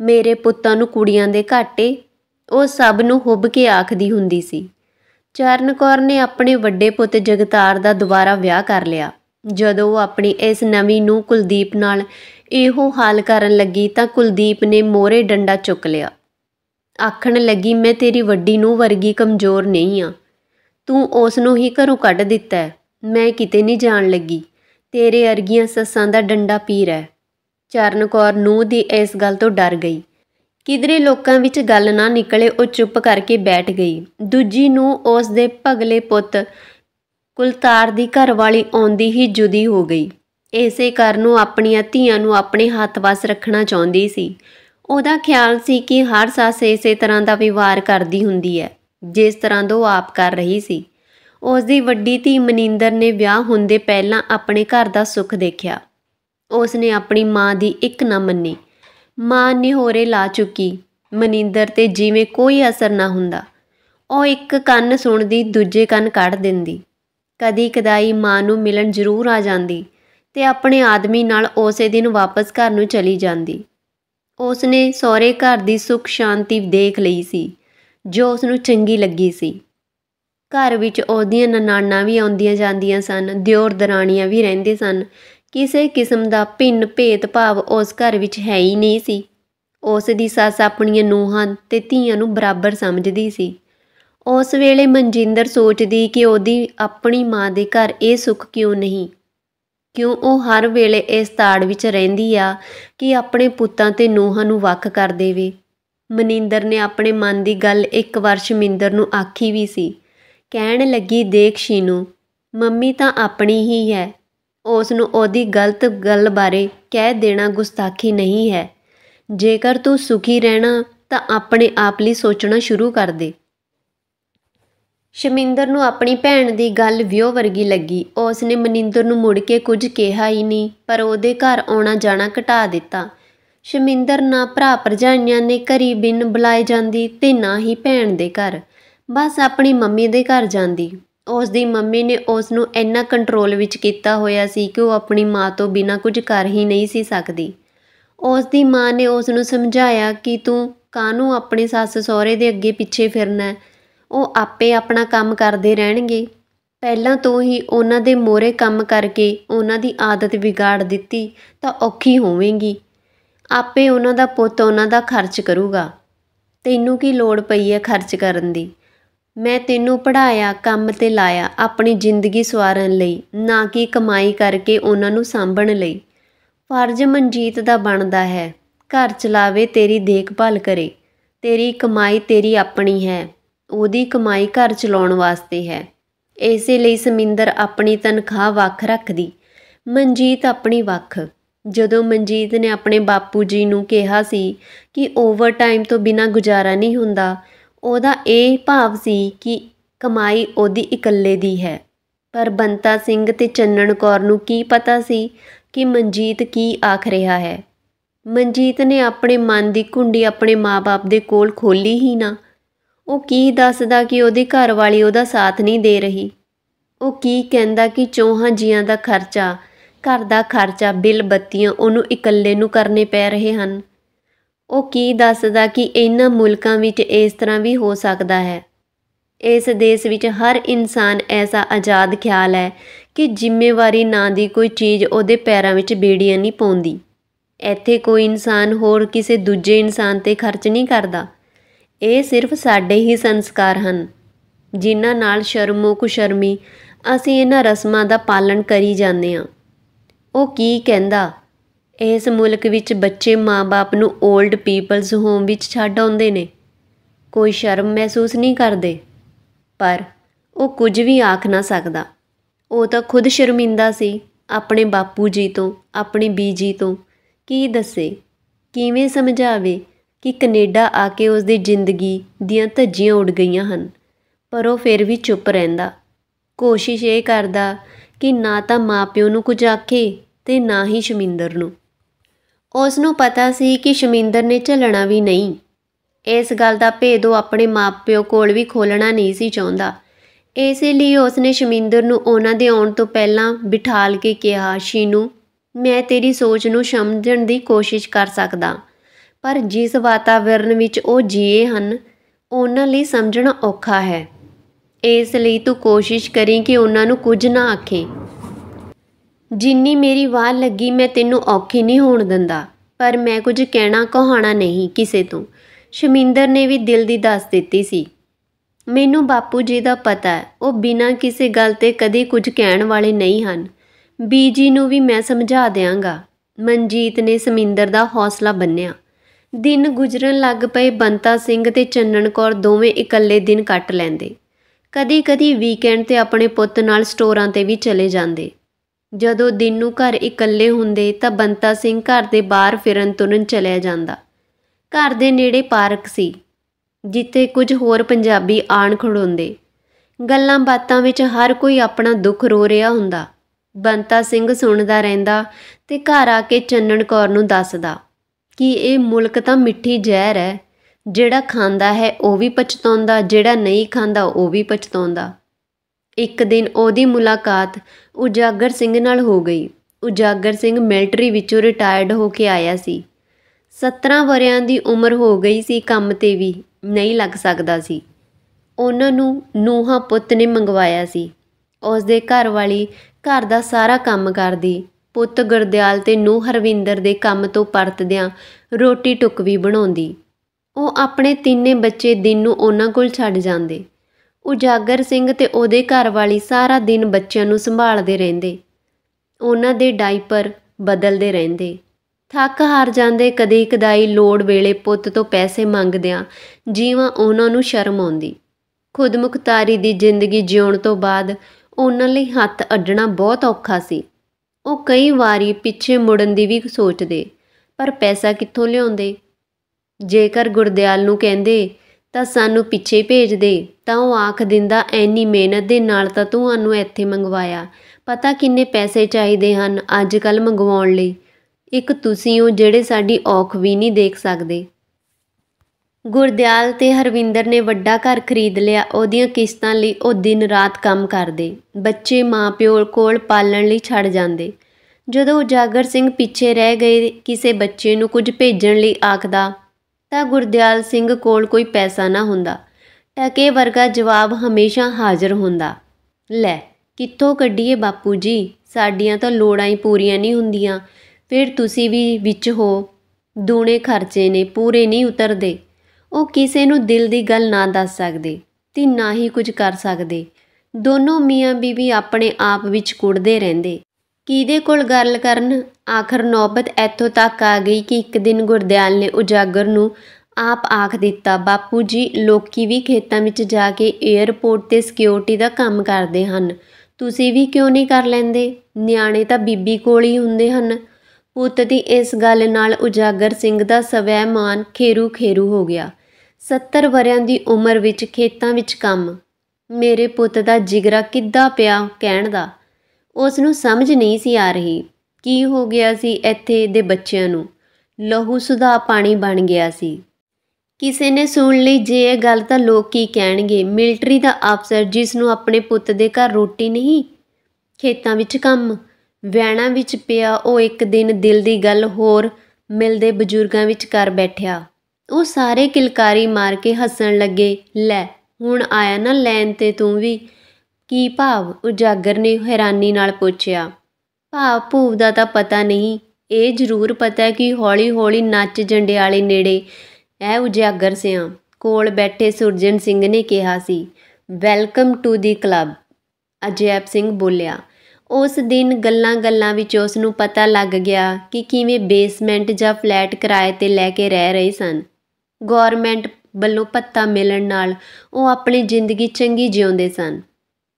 ਮੇਰੇ ਪੁੱਤਾਂ ਨੂੰ ਕੁੜੀਆਂ ਦੇ ਘਾਟੇ ਉਹ ਸਭ ਨੂੰ ਹੁੱਬ ਕੇ ਆਖਦੀ ਹੁੰਦੀ ਸੀ ਚਰਨ ਕੌਰ ਨੇ ਆਪਣੇ ਵੱਡੇ ਪੁੱਤ ਜਗਤਾਰ ਦਾ ਦੁਬਾਰਾ ਵਿਆਹ ਕਰ ਲਿਆ ਜਦੋਂ ਉਹ ਆਪਣੀ ਇਸ ਨਵੀਂ ਨੂੰ ਕੁਲਦੀਪ ਨਾਲ ਇਹੋ ਹਾਲ ਕਰਨ ਲੱਗੀ ਤਾਂ ਕੁਲਦੀਪ ਨੇ ਮੋਰੇ ਡੰਡਾ ਚੁੱਕ ਲਿਆ ਆਖਣ ਲੱਗੀ ਮੈਂ ਤੇਰੀ ਵੱਡੀ ਨੂੰ ਵਰਗੀ ਕਮਜ਼ੋਰ ਨਹੀਂ ਆ ਤੂੰ ਉਸ ਨੂੰ ਹੀ ਘਰੋਂ ਕੱਢ ਦਿੱਤਾ ਮੈਂ ਕਿਤੇ ਨਹੀਂ ਜਾਣ ਲੱਗੀ ਤੇਰੇ ਅਰਗੀਆਂ ਸੱਸਾਂ ਦਾ ਡੰਡਾ ਪੀਰ ਹੈ ਚਰਨਕੌਰ ਨੂੰ ਦੀ ਇਸ ਗੱਲ ਤੋਂ ਡਰ ਗਈ ਕਿਧਰੇ ਲੋਕਾਂ ਵਿੱਚ ਗੱਲ ਨਾ ਨਿਕਲੇ ਉਹ ਚੁੱਪ ਕਰਕੇ ਬੈਠ ਗਈ ਦੂਜੀ ਨੂੰ ਉਸ ਦੇ ਭਗਲੇ ਪੁੱਤ ਕੁਲਤਾਰ ਦੀ ਘਰ ਵਾਲੀ ਆਉਂਦੀ ਹੀ ਜੁਦੀ ਹੋ ਗਈ ਇਸੇ ਕਾਰਨ ਨੂੰ ਆਪਣੀਆਂ ਧੀਆਂ ਨੂੰ ਆਪਣੇ ਹੱਥ ਵਸ ਰੱਖਣਾ ਚਾਹੁੰਦੀ ਸੀ ਉਹਦਾ ਖਿਆਲ ਸੀ ਕਿ ਹਰ ਸੱਸ ਇਸੇ ਤਰ੍ਹਾਂ ਦਾ ਵਿਵਹਾਰ ਕਰਦੀ ਹੁੰਦੀ ਹੈ ਜਿਸ ਤਰ੍ਹਾਂ ਦੋ ਉਹ ਆਪ ਕਰ ਰਹੀ ਸੀ ਉਸ ਦੀ ਵੱਡੀ ਧੀ ਮਨਿੰਦਰ ਨੇ ਵਿਆਹ ਹੁੰਦੇ ਪਹਿਲਾਂ ਆਪਣੇ ਘਰ ਦਾ ਸੁੱਖ ਦੇਖਿਆ ਉਸ ਨੇ ਆਪਣੀ ਮਾਂ ਦੀ ਇੱਕ ਨਾ ਮੰਨੀ ਮਾਂ ਨਿਹੋਰੇ ਲਾ ਚੁੱਕੀ ਮਨਿੰਦਰ ਤੇ ਜਿਵੇਂ ਕੋਈ ਅਸਰ ਨਾ ਹੁੰਦਾ ਉਹ ਇੱਕ ਕੰਨ ਸੁਣਦੀ ਦੂਜੇ ਕੰਨ ਕੱਢ ਦਿੰਦੀ ਕਦੀ ਕਦਾਈ ਮਾਂ ਨੂੰ ਮਿਲਣ ਜ਼ਰੂਰ ਆ ਜਾਂਦੀ ਤੇ ਆਪਣੇ ਆਦਮੀ ਨਾਲ ਉਸੇ ਦਿਨ ਵਾਪਸ ਘਰ ਨੂੰ ਚਲੀ ਜਾਂਦੀ ਉਸ ਨੇ ਸਹੁਰੇ ਘਰ ਦੀ ਸੁੱਖ ਸ਼ਾਂਤੀ ਦੇਖ ਲਈ ਸੀ ਜੋ ਉਸ ਨੂੰ ਚੰਗੀ ਲੱਗੀ ਸੀ ਘਰ ਵਿੱਚ ਉਹਦੀਆਂ ਨਨਾਣਾਂ ਵੀ ਆਉਂਦੀਆਂ ਜਾਂਦੀਆਂ ਸਨ ਦਿਓਰ ਦਰਾਣੀਆਂ ਵੀ ਰਹਿੰਦੇ ਸਨ ਕਿਸੇ ਕਿਸਮ ਦਾ ਪਿੰਨ ਭੇਤ ਭਾਵ ਉਸ ਘਰ ਵਿੱਚ ਹੈ ਹੀ ਨਹੀਂ ਸੀ ਉਸ ਦੀ ਸੱਸ ਆਪਣੀਆਂ ਨੂੰਹਾਂ ਤੇ ਧੀਆਂ ਨੂੰ ਬਰਾਬਰ ਸਮਝਦੀ ਸੀ ਉਸ ਵੇਲੇ ਮਨਜਿੰਦਰ ਸੋਚਦੀ ਕਿ ਉਹਦੀ ਆਪਣੀ ਮਾਂ ਦੇ ਘਰ ਇਹ ਸੁੱਖ ਕਿਉਂ ਨਹੀਂ ਕਿਉਂ ਉਹ ਹਰ ਵੇਲੇ ਇਸ ਤਾੜ ਵਿੱਚ ਰਹਿੰਦੀ ਆ ਕਿ ਆਪਣੇ ਪੁੱਤਾਂ ਤੇ ਨੂੰਹਾਂ ਨੂੰ ਵੱਖ ਕਰ ਦੇਵੇ ਮਨਿੰਦਰ ਨੇ ਆਪਣੇ ਮਨ ਦੀ ਗੱਲ ਇੱਕ ਵਾਰ ਸ਼ਮਿੰਦਰ ਨੂੰ ਆਖੀ ਵੀ ਸੀ ਕਹਿਣ ਲੱਗੀ ਦੇਖ ਸ਼ੀਨੂ ਮੰਮੀ ਤਾਂ ਆਪਣੀ ਹੀ ਹੈ ਉਸ ਨੂੰ ਉਹਦੀ ਗਲਤ ਗੱਲ ਬਾਰੇ ਕਹਿ ਦੇਣਾ ਗੁਸਤਾਖੀ ਨਹੀਂ ਹੈ ਜੇਕਰ ਤੂੰ ਸੁਖੀ ਰਹਿਣਾ ਤਾਂ ਆਪਣੇ ਆਪ ਲਈ ਸੋਚਣਾ ਸ਼ੁਰੂ ਕਰ ਦੇ ਸ਼ਮਿੰਦਰ ਨੂੰ ਆਪਣੀ ਭੈਣ ਦੀ ਗੱਲ ਵਿਓ ਵਰਗੀ ਲੱਗੀ ਉਸ ਨੇ ਮਨਿੰਦਰ ਨੂੰ ਮੁੜ ਕੇ ਕੁਝ ਕਿਹਾ ਹੀ ਨਹੀਂ ਪਰ ਉਹਦੇ ਘਰ ਆਉਣਾ ਜਾਣਾ ਘਟਾ ਦਿੱਤਾ ਸ਼ਮਿੰਦਰ ਨਾ ਭਰਾ ਪਰਜਾਈਆਂ ਨੇ ਘਰੀ ਬਿਨ ਬੁਲਾਏ ਜਾਂਦੀ ਤੇ ਨਾ ਹੀ ਭੈਣ ਦੇ ਘਰ ਬਸ ਆਪਣੀ ਮੰਮੀ ਦੇ ਘਰ ਜਾਂਦੀ ਉਸ ਦੀ ਮੰਮੀ ਨੇ ਉਸ ਨੂੰ ਇੰਨਾ ਕੰਟਰੋਲ ਵਿੱਚ ਕੀਤਾ ਹੋਇਆ ਸੀ ਕਿ ਉਹ ਆਪਣੀ ਮਾਂ ਤੋਂ ਬਿਨਾ ਕੁਝ ਕਰ ਹੀ ਨਹੀਂ ਸੀ ਸਕਦੀ ਉਸ ਦੀ ਮਾਂ ਨੇ ਉਸ ਨੂੰ ਸਮਝਾਇਆ ਕਿ ਤੂੰ ਕਾਹਨੂੰ ਆਪਣੇ ਸੱਸ ਸਹੁਰੇ ਦੇ ਅੱਗੇ ਪਿੱਛੇ ਫਿਰਨਾ ਉਹ ਆਪੇ ਆਪਣਾ ਕੰਮ ਕਰਦੇ ਰਹਿਣਗੇ ਪਹਿਲਾਂ ਤੋਂ ਹੀ ਉਹਨਾਂ ਦੇ ਮੋਰੇ ਕੰਮ ਕਰਕੇ ਉਹਨਾਂ ਦੀ ਆਦਤ ਵਿਗਾੜ ਦਿੱਤੀ ਤਾਂ ਔਖੀ ਹੋਵੇਂਗੀ ਆਪੇ ਉਹਨਾਂ ਦਾ ਪੁੱਤ ਉਹਨਾਂ ਦਾ ਖਰਚ ਕਰੂਗਾ ਤੈਨੂੰ ਕੀ ਲੋੜ ਪਈ ਹੈ ਖਰਚ ਕਰਨ ਦੀ ਮੈਂ ਤੈਨੂੰ ਪੜਾਇਆ ਕੰਮ ਤੇ ਲਾਇਆ ਆਪਣੀ ਜ਼ਿੰਦਗੀ ਸਵਾਰਨ ਲਈ ਨਾ ਕਿ ਕਮਾਈ ਕਰਕੇ ਉਹਨਾਂ ਨੂੰ ਸਾਂਭਣ ਲਈ ਫਰਜ਼ ਮਨਜੀਤ ਦਾ ਬਣਦਾ ਹੈ ਘਰ ਚਲਾਵੇ ਤੇਰੀ ਦੇਖਭਾਲ ਕਰੇ ਤੇਰੀ ਕਮਾਈ ਤੇਰੀ ਆਪਣੀ ਹੈ ਉਹਦੀ ਕਮਾਈ ਘਰ ਚਲਾਉਣ ਵਾਸਤੇ ਹੈ ਇਸੇ ਲਈ ਸਮਿੰਦਰ ਆਪਣੀ ਤਨਖਾਹ ਵੱਖ ਰੱਖਦੀ ਮਨਜੀਤ ਆਪਣੀ ਵੱਖ ਜਦੋਂ ਮਨਜੀਤ ਨੇ ਆਪਣੇ ਬਾਪੂ ਜੀ ਨੂੰ ਕਿਹਾ ਸੀ ਕਿ ਓਵਰਟਾਈਮ ਤੋਂ ਬਿਨਾ ਗੁਜ਼ਾਰਾ ਨਹੀਂ ਹੁੰਦਾ ਉਹਦਾ ਇਹ ਭਾਵ ਸੀ ਕਿ ਕਮਾਈ ਉਹਦੀ ਇਕੱਲੇ ਦੀ ਹੈ ਪਰ ਬੰਤਾ ਸਿੰਘ ਤੇ ਚੰਨਣ ਕੌਰ ਨੂੰ ਕੀ ਪਤਾ ਸੀ ਕਿ ਮਨਜੀਤ ਕੀ ਆਖ ਰਿਹਾ ਹੈ ਮਨਜੀਤ ਨੇ ਆਪਣੇ ਮਨ ਦੀ ਕੁੰਡੀ ਆਪਣੇ ਮਾਪੇ ਦੇ ਕੋਲ ਖੋਲੀ ਹੀ ਨਾ ਉਹ ਕੀ ਦੱਸਦਾ ਕਿ ਉਹਦੀ ਘਰ ਵਾਲੀ ਉਹਦਾ ਸਾਥ ਨਹੀਂ ਦੇ ਰਹੀ ਉਹ ਕੀ ਕਹਿੰਦਾ ਕਿ ਚੋਹਾਂ ਜੀਆਂ ਦਾ ਖਰਚਾ ਘਰ ਦਾ ਖਰਚਾ ਬਿੱਲ ਬੱਤੀਆਂ ਉਹਨੂੰ ਇਕੱਲੇ ਨੂੰ ਕਰਨੇ ਪੈ ਰਹੇ ਹਨ ਉਹ ਕੀ ਦੱਸਦਾ ਕਿ ਇਨ੍ਹਾਂ ਮੁਲਕਾਂ ਵਿੱਚ ਇਸ ਤਰ੍ਹਾਂ ਵੀ ਹੋ ਸਕਦਾ ਹੈ ਇਸ ਦੇਸ਼ ਵਿੱਚ ਹਰ ਇਨਸਾਨ ਐਸਾ ਆਜ਼ਾਦ ਖਿਆਲ ਹੈ ਕਿ ਜ਼ਿੰਮੇਵਾਰੀ ਨਾਂ ਦੀ ਕੋਈ ਚੀਜ਼ ਉਹਦੇ ਪੈਰਾਂ ਵਿੱਚ ਬੇੜੀਆਂ ਨਹੀਂ ਪਾਉਂਦੀ ਇੱਥੇ ਕੋਈ ਇਨਸਾਨ ਹੋਰ ਕਿਸੇ ਦੂਜੇ ਇਨਸਾਨ ਤੇ ਖਰਚ ਨਹੀਂ ਕਰਦਾ ਇਹ ਸਿਰਫ ਸਾਡੇ ਹੀ ਸੰਸਕਾਰ ਹਨ ਜਿਨ੍ਹਾਂ ਨਾਲ ਸ਼ਰਮੋ ਕੁਸ਼ਰਮੀ ਅਸੀਂ ਇਹਨਾਂ ਰਸਮਾਂ ਦਾ ਪਾਲਣ ਕਰੀ ਜਾਂਦੇ ਹਾਂ ਉਹ ਕੀ ਕਹਿੰਦਾ ਇਸ ਮੁਲਕ ਵਿੱਚ ਬੱਚੇ ਮਾਪੇ ਨੂੰ 올ਡ ਪੀਪਲਸ ਹੋਮ ਵਿੱਚ ਛੱਡ ਆਉਂਦੇ ਨੇ ਕੋਈ ਸ਼ਰਮ ਮਹਿਸੂਸ ਨਹੀਂ ਕਰਦੇ ਪਰ ਉਹ ਕੁਝ ਵੀ ਆਖ ਨਾ ਸਕਦਾ ਉਹ ਤਾਂ ਖੁਦ ਸ਼ਰਮਿੰਦਾ ਸੀ ਆਪਣੇ ਬਾਪੂ ਜੀ ਤੋਂ ਆਪਣੀ ਬੀਜੀ ਤੋਂ ਕੀ ਦੱਸੇ ਕਿਵੇਂ ਸਮਝਾਵੇ ਕਿ ਕੈਨੇਡਾ ਆ ਕੇ ਉਸ ਦੀ ਜ਼ਿੰਦਗੀ ਦੀਆਂ ਧੱਜੀਆਂ ਉੱਡ ਗਈਆਂ ਹਨ ਪਰ ਉਹ ਫਿਰ ਵੀ ਚੁੱਪ ਰਹਿੰਦਾ ਕੋਸ਼ਿਸ਼ ਇਹ ਕਰਦਾ ਕਿ ਨਾ ਤਾਂ ਮਾਪਿਓ ਨੂੰ ਕੁਝ ਆਖੇ ਤੇ ਨਾ ਹੀ ਸ਼ਮਿੰਦਰ ਨੂੰ ਉਸ ਨੂੰ ਪਤਾ ਸੀ ਕਿ ਸ਼ਮਿੰਦਰ ਨੇ ਝੱਲਣਾ ਵੀ ਨਹੀਂ ਇਸ ਗੱਲ ਦਾ ਭੇਦ ਉਹ ਆਪਣੇ ਮਾਪਿਓ ਕੋਲ ਵੀ ਖੋਲਣਾ ਨਹੀਂ ਸੀ ਚਾਹੁੰਦਾ ਇਸੇ ਲਈ ਉਸ ਨੇ ਸ਼ਮਿੰਦਰ ਨੂੰ ਉਹਨਾਂ ਦੇ ਆਉਣ ਤੋਂ ਪਹਿਲਾਂ ਬਿਠਾਲ ਕੇ ਕਿਹਾ ਸ਼ੀਨੂ ਮੈਂ ਤੇਰੀ ਸੋਚ ਨੂੰ ਸਮਝਣ ਦੀ ਕੋਸ਼ਿਸ਼ ਕਰ ਸਕਦਾ ਪਰ ਜਿਸ ਵਾਤਾਵਰਣ ਵਿੱਚ ਉਹ ਜੀਏ ਹਨ ਉਹਨਾਂ ਲਈ ਸਮਝਣਾ ਔਖਾ ਹੈ ਇਸ ਲਈ ਤੂੰ ਕੋਸ਼ਿਸ਼ ਕਰੀਂ ਕਿ ਉਹਨਾਂ ਨੂੰ ਕੁਝ ਨਾ ਆਖੇ ਜਿੰਨੀ ਮੇਰੀ ਵਾਹ ਲੱਗੀ ਮੈਂ ਤੈਨੂੰ ਔਖੀ ਨਹੀਂ ਹੋਣ ਦਿੰਦਾ ਪਰ ਮੈਂ ਕੁਝ ਕਹਿਣਾ ਕਹਾਣਾ ਨਹੀਂ ਕਿਸੇ ਤੋਂ ਸ਼ਮਿੰਦਰ ਨੇ ਵੀ ਦਿਲ ਦੀ ਦੱਸ ਦਿੱਤੀ ਸੀ ਮੈਨੂੰ ਬਾਪੂ ਜੀ ਦਾ ਪਤਾ ਹੈ ਉਹ ਬਿਨਾਂ ਕਿਸੇ ਗੱਲ ਤੇ ਕਦੇ ਕੁਝ ਕਹਿਣ ਵਾਲੇ ਨਹੀਂ ਹਨ ਬੀਜੀ ਨੂੰ ਵੀ ਮੈਂ ਸਮਝਾ ਦਿਆਂਗਾ ਮਨਜੀਤ ਨੇ ਸਮਿੰਦਰ ਦਾ ਹੌਸਲਾ ਬੰਨਿਆ ਦਿਨ ਗੁਜ਼ਰਨ ਲੱਗ ਪਏ ਬੰਤਾ ਸਿੰਘ ਤੇ ਚੰਨਣ ਕੌਰ ਦੋਵੇਂ ਇਕੱਲੇ ਦਿਨ ਕੱਟ ਲੈਂਦੇ ਕਦੀ-ਕਦੀ ਵੀਕਐਂਡ ਤੇ ਆਪਣੇ ਪੁੱਤ ਨਾਲ ਸਟੋਰਾਂ ਤੇ ਵੀ ਚਲੇ ਜਾਂਦੇ ਜਦੋਂ ਦਿਨ ਨੂੰ ਘਰ ਇਕੱਲੇ ਹੁੰਦੇ ਤਾਂ ਬੰਤਾ ਸਿੰਘ ਘਰ ਦੇ ਬਾਹਰ ਫਿਰਨ ਤੁਰਨ ਚਲਿਆ ਜਾਂਦਾ ਘਰ ਦੇ ਨੇੜੇ ਪਾਰਕ ਸੀ ਜਿੱਥੇ ਕੁਝ ਹੋਰ ਪੰਜਾਬੀ ਆਣ ਖੜੋਂਦੇ ਗੱਲਾਂ ਬਾਤਾਂ ਵਿੱਚ ਹਰ ਕੋਈ ਆਪਣਾ ਦੁੱਖ ਰੋ ਰਿਹਾ ਹੁੰਦਾ ਬੰਤਾ ਸਿੰਘ ਸੁਣਦਾ ਰਹਿੰਦਾ ਤੇ ਘਰ ਆ ਕੇ ਚੰਨਣ ਕੌਰ ਨੂੰ ਦੱਸਦਾ ਕਿ ਇਹ ਮੁਲਕ ਤਾਂ ਮਿੱਠੀ ਜ਼ਹਿਰ ਹੈ ਜਿਹੜਾ ਖਾਂਦਾ ਹੈ ਉਹ ਵੀ ਪਛਤਾਉਂਦਾ ਜਿਹੜਾ ਨਹੀਂ ਖਾਂਦਾ ਉਹ ਵੀ ਪਛਤਾਉਂਦਾ ਇੱਕ ਦਿਨ ਉਹਦੀ ਮੁਲਾਕਾਤ ਉਜਾਗਰ ਸਿੰਘ ਨਾਲ ਹੋ ਗਈ ਉਜਾਗਰ ਸਿੰਘ ਮਿਲਟਰੀ ਵਿੱਚੋਂ ਰਿਟਾਇਰਡ ਹੋ ਕੇ ਆਇਆ ਸੀ 17 ਵਰਿਆਂ ਦੀ ਉਮਰ ਹੋ ਗਈ ਸੀ ਕੰਮ ਤੇ ਵੀ ਨਹੀਂ ਲੱਗ ਸਕਦਾ ਸੀ ਉਹਨਾਂ ਨੂੰ ਨੂਹਾ ਪੁੱਤ ਨੇ ਮੰਗਵਾਇਆ ਸੀ ਉਸ ਦੇ ਘਰ ਵਾਲੀ ਘਰ ਦਾ ਸਾਰਾ ਕੰਮ ਕਰਦੀ ਪੁੱਤ ਗੁਰਦਿਆਲ ਤੇ ਨੂਹ ਹਰਵਿੰਦਰ ਦੇ ਕੰਮ ਤੋਂ ਪਰਤਦਿਆਂ ਰੋਟੀ ਟੁੱਕ ਵੀ ਬਣਾਉਂਦੀ ਉਹ ਆਪਣੇ ਤਿੰਨੇ ਬੱਚੇ ਦਿਨ ਨੂੰ ਉਹਨਾਂ ਕੋਲ ਛੱਡ ਜਾਂਦੇ ਉਜਾਗਰ ਸਿੰਘ ਤੇ ਉਹਦੇ ਘਰ ਵਾਲੀ ਸਾਰਾ ਦਿਨ ਬੱਚਿਆਂ ਨੂੰ ਸੰਭਾਲਦੇ ਰਹਿੰਦੇ ਉਹਨਾਂ ਦੇ ਡਾਈਪਰ ਬਦਲਦੇ ਰਹਿੰਦੇ ਥੱਕ ਹਾਰ ਜਾਂਦੇ ਕਦੇ ਕਦਾਈ ਲੋੜ ਵੇਲੇ ਪੁੱਤ ਤੋਂ ਪੈਸੇ ਮੰਗਦਿਆਂ ਜੀਵਾਂ ਉਹਨਾਂ ਨੂੰ ਸ਼ਰਮ ਆਉਂਦੀ ਖੁਦਮੁਖਤਾਰੀ ਦੀ ਜ਼ਿੰਦਗੀ ਜਿਉਣ ਤੋਂ ਬਾਅਦ ਉਹਨਾਂ ਲਈ ਹੱਥ ਅੱਡਣਾ ਬਹੁਤ ਔਖਾ ਸੀ ਉਹ ਕਈ ਵਾਰੀ ਪਿੱਛੇ ਮੁੜਨ ਦੀ ਵੀ ਸੋਚਦੇ ਪਰ ਪੈਸਾ ਕਿੱਥੋਂ ਲਿਆਉਂਦੇ ਜੇਕਰ ਗੁਰਦਿਆਲ ਨੂੰ ਕਹਿੰਦੇ ਤਾਂ ਸਾਨੂੰ ਪਿੱਛੇ ਭੇਜ ਦੇ ਤਾਂ ਉਹ ਆਖ ਦਿੰਦਾ ਐਨੀ ਮਿਹਨਤ ਦੇ ਨਾਲ ਤਾਂ ਤੂੰ ਸਾਨੂੰ ਇੱਥੇ ਮੰਗਵਾਇਆ ਪਤਾ ਕਿੰਨੇ ਪੈਸੇ ਚਾਹੀਦੇ ਹਨ ਅੱਜ ਕੱਲ ਮੰਗਵਾਉਣ ਲਈ ਇੱਕ ਤੁਸੀਂ ਉਹ ਜਿਹੜੇ ਸਾਡੀ ਔਖ ਵੀ ਨਹੀਂ ਦੇਖ ਸਕਦੇ ਗੁਰਦਿਆਲ ਤੇ ਹਰਵਿੰਦਰ ਨੇ ਵੱਡਾ ਘਰ ਖਰੀਦ ਲਿਆ ਉਹਦੀਆਂ ਕਿਸ਼ਤਾਂ ਲਈ ਉਹ ਦਿਨ ਰਾਤ ਕੰਮ ਕਰਦੇ ਬੱਚੇ ਮਾਪਿਓ ਕੋਲ ਪਾਲਣ ਲਈ ਛੱਡ ਜਾਂਦੇ ਜਦੋਂ ਉਜਾਗਰ ਸਿੰਘ ਪਿੱਛੇ ਰਹਿ ਗਏ ਕਿਸੇ ਬੱਚੇ ਨੂੰ ਕੁਝ ਭੇਜਣ ਲਈ ਆਖਦਾ ਤਾਂ ਗੁਰਦਿਆਲ ਸਿੰਘ ਕੋਲ ਕੋਈ ਪੈਸਾ ਨਾ ਹੁੰਦਾ ਟਕੇ ਵਰਗਾ ਜਵਾਬ ਹਮੇਸ਼ਾ ਹਾਜ਼ਰ ਹੁੰਦਾ ਲੈ ਕਿੱਥੋਂ ਕੱਢੀਏ ਬਾਪੂ ਜੀ ਸਾਡੀਆਂ ਤਾਂ ਲੋੜਾਂ ਹੀ ਪੂਰੀਆਂ ਨਹੀਂ ਹੁੰਦੀਆਂ ਫਿਰ ਤੁਸੀਂ ਵੀ ਵਿੱਚ ਹੋ ਦੂਣੇ ਖਰਚੇ ਨੇ ਪੂਰੇ ਨਹੀਂ ਉਤਰਦੇ ਉਹ ਕਿਸੇ ਨੂੰ ਦਿਲ ਦੀ ਗੱਲ ਨਾ ਦੱਸ ਸਕਦੇ ਤੇ ਨਾ ਹੀ ਕੁਝ ਕਰ ਸਕਦੇ ਦੋਨੋਂ ਮੀਆਂ ਬੀਵੀ ਆਪਣੇ ਆਪ ਵਿੱਚ ਕੁੜਦੇ ਰਹਿੰਦੇ ਕਿਹਦੇ ਕੋਲ ਗੱਲ ਕਰਨ ਆਖਰ ਨੌਬਤ ਇੱਥੋਂ ਤੱਕ ਆ ਗਈ ਕਿ ਇੱਕ ਦਿਨ ਗੁਰਦਿਆਲ ਨੇ ਉਜਾਗਰ ਨੂੰ ਆਪ ਆਖ ਦਿੱਤਾ ਬਾਪੂ ਜੀ ਲੋਕੀ ਵੀ ਖੇਤਾਂ ਵਿੱਚ ਜਾ ਕੇ 에ਅਰਪੋਰਟ ਤੇ ਸਿਕਿਉਰਿਟੀ ਦਾ ਕੰਮ ਕਰਦੇ ਹਨ ਤੁਸੀਂ ਵੀ ਕਿਉਂ ਨਹੀਂ ਕਰ ਲੈਂਦੇ ਨਿਆਣੇ ਤਾਂ ਬੀਬੀ ਕੋਲ ਹੀ ਹੁੰਦੇ ਹਨ ਪੁੱਤ ਦੀ ਇਸ ਗੱਲ ਨਾਲ ਉਜਾਗਰ ਸਿੰਘ ਦਾ ਸਵੈਮਾਨ ਖੇਰੂ ਖੇਰੂ ਹੋ ਗਿਆ 70 ਵਰਿਆਂ ਦੀ ਉਮਰ ਵਿੱਚ ਖੇਤਾਂ ਵਿੱਚ ਕੰਮ ਮੇਰੇ ਪੁੱਤ ਦਾ ਜਿਗਰਾ ਕਿੱਦਾਂ ਪਿਆ ਕਹਿਣ ਦਾ ਉਸ ਨੂੰ ਸਮਝ ਨਹੀਂ ਸੀ ਆ ਰਹੀ ਕੀ ਹੋ ਗਿਆ ਸੀ ਇੱਥੇ ਦੇ ਬੱਚਿਆਂ ਨੂੰ ਲਹੂ ਸੁਦਾ ਪਾਣੀ ਬਣ ਗਿਆ ਸੀ ਕਿਸੇ ਨੇ ਸੁਣ ਲਈ ਜੇ ਇਹ ਗੱਲ ਤਾਂ ਲੋਕ ਕੀ ਕਹਿਣਗੇ ਮਿਲਟਰੀ ਦਾ ਅਫਸਰ ਜਿਸ ਨੂੰ ਆਪਣੇ ਪੁੱਤ ਦੇ ਘਰ ਰੋਟੀ ਨਹੀਂ ਖੇਤਾਂ ਵਿੱਚ ਕੰਮ ਵੈਣਾ ਵਿੱਚ ਪਿਆ ਉਹ ਇੱਕ ਦਿਨ ਦਿਲ ਦੀ ਗੱਲ ਹੋਰ ਮਿਲਦੇ ਬਜ਼ੁਰਗਾਂ ਵਿੱਚ ਕਰ ਬੈਠਿਆ ਉਹ ਸਾਰੇ ਕਿਲਕਾਰੀ ਮਾਰ ਕੇ ਹੱਸਣ ਲੱਗੇ ਲੈ ਹੁਣ ਆਇਆ ਨਾ ਲੈਣ ਤੇ ਤੂੰ ਵੀ ਕੀ ਭਾਵ ਉਜਾਗਰ ਨੇ ਹੈਰਾਨੀ ਨਾਲ ਪੁੱਛਿਆ ਭਾਵ ਭੂਵ ਦਾ ਤਾਂ ਪਤਾ ਨਹੀਂ ਇਹ ਜ਼ਰੂਰ ਪਤਾ ਹੈ ਕਿ ਹੌਲੀ-ਹੌਲੀ ਨੱਚ ਜੰਡਿਆਲੇ ਨੇੜੇ ਐ ਉਜਾਗਰ ਸਿਆਂ ਕੋਲ ਬੈਠੇ ਸੁਰਜਨ ਸਿੰਘ ਨੇ ਕਿਹਾ ਸੀ welcome to the club Ajaib Singh ਬੋਲਿਆ ਉਸ ਦਿਨ ਗੱਲਾਂ-ਗੱਲਾਂ ਵਿੱਚ ਉਸ ਨੂੰ ਪਤਾ ਲੱਗ ਗਿਆ ਕਿ ਕਿਵੇਂ ਬੇਸਮੈਂਟ ਜਾਂ ਫਲੈਟ ਕਿਰਾਏ ਤੇ ਲੈ ਕੇ ਰਹਿ ਰਹੇ ਸਨ ਗਵਰਨਮੈਂਟ ਵੱਲੋਂ ਪੱਤਾ ਮਿਲਣ ਨਾਲ ਉਹ ਆਪਣੀ ਜ਼ਿੰਦਗੀ ਚੰਗੀ ਜਿਉਂਦੇ ਸਨ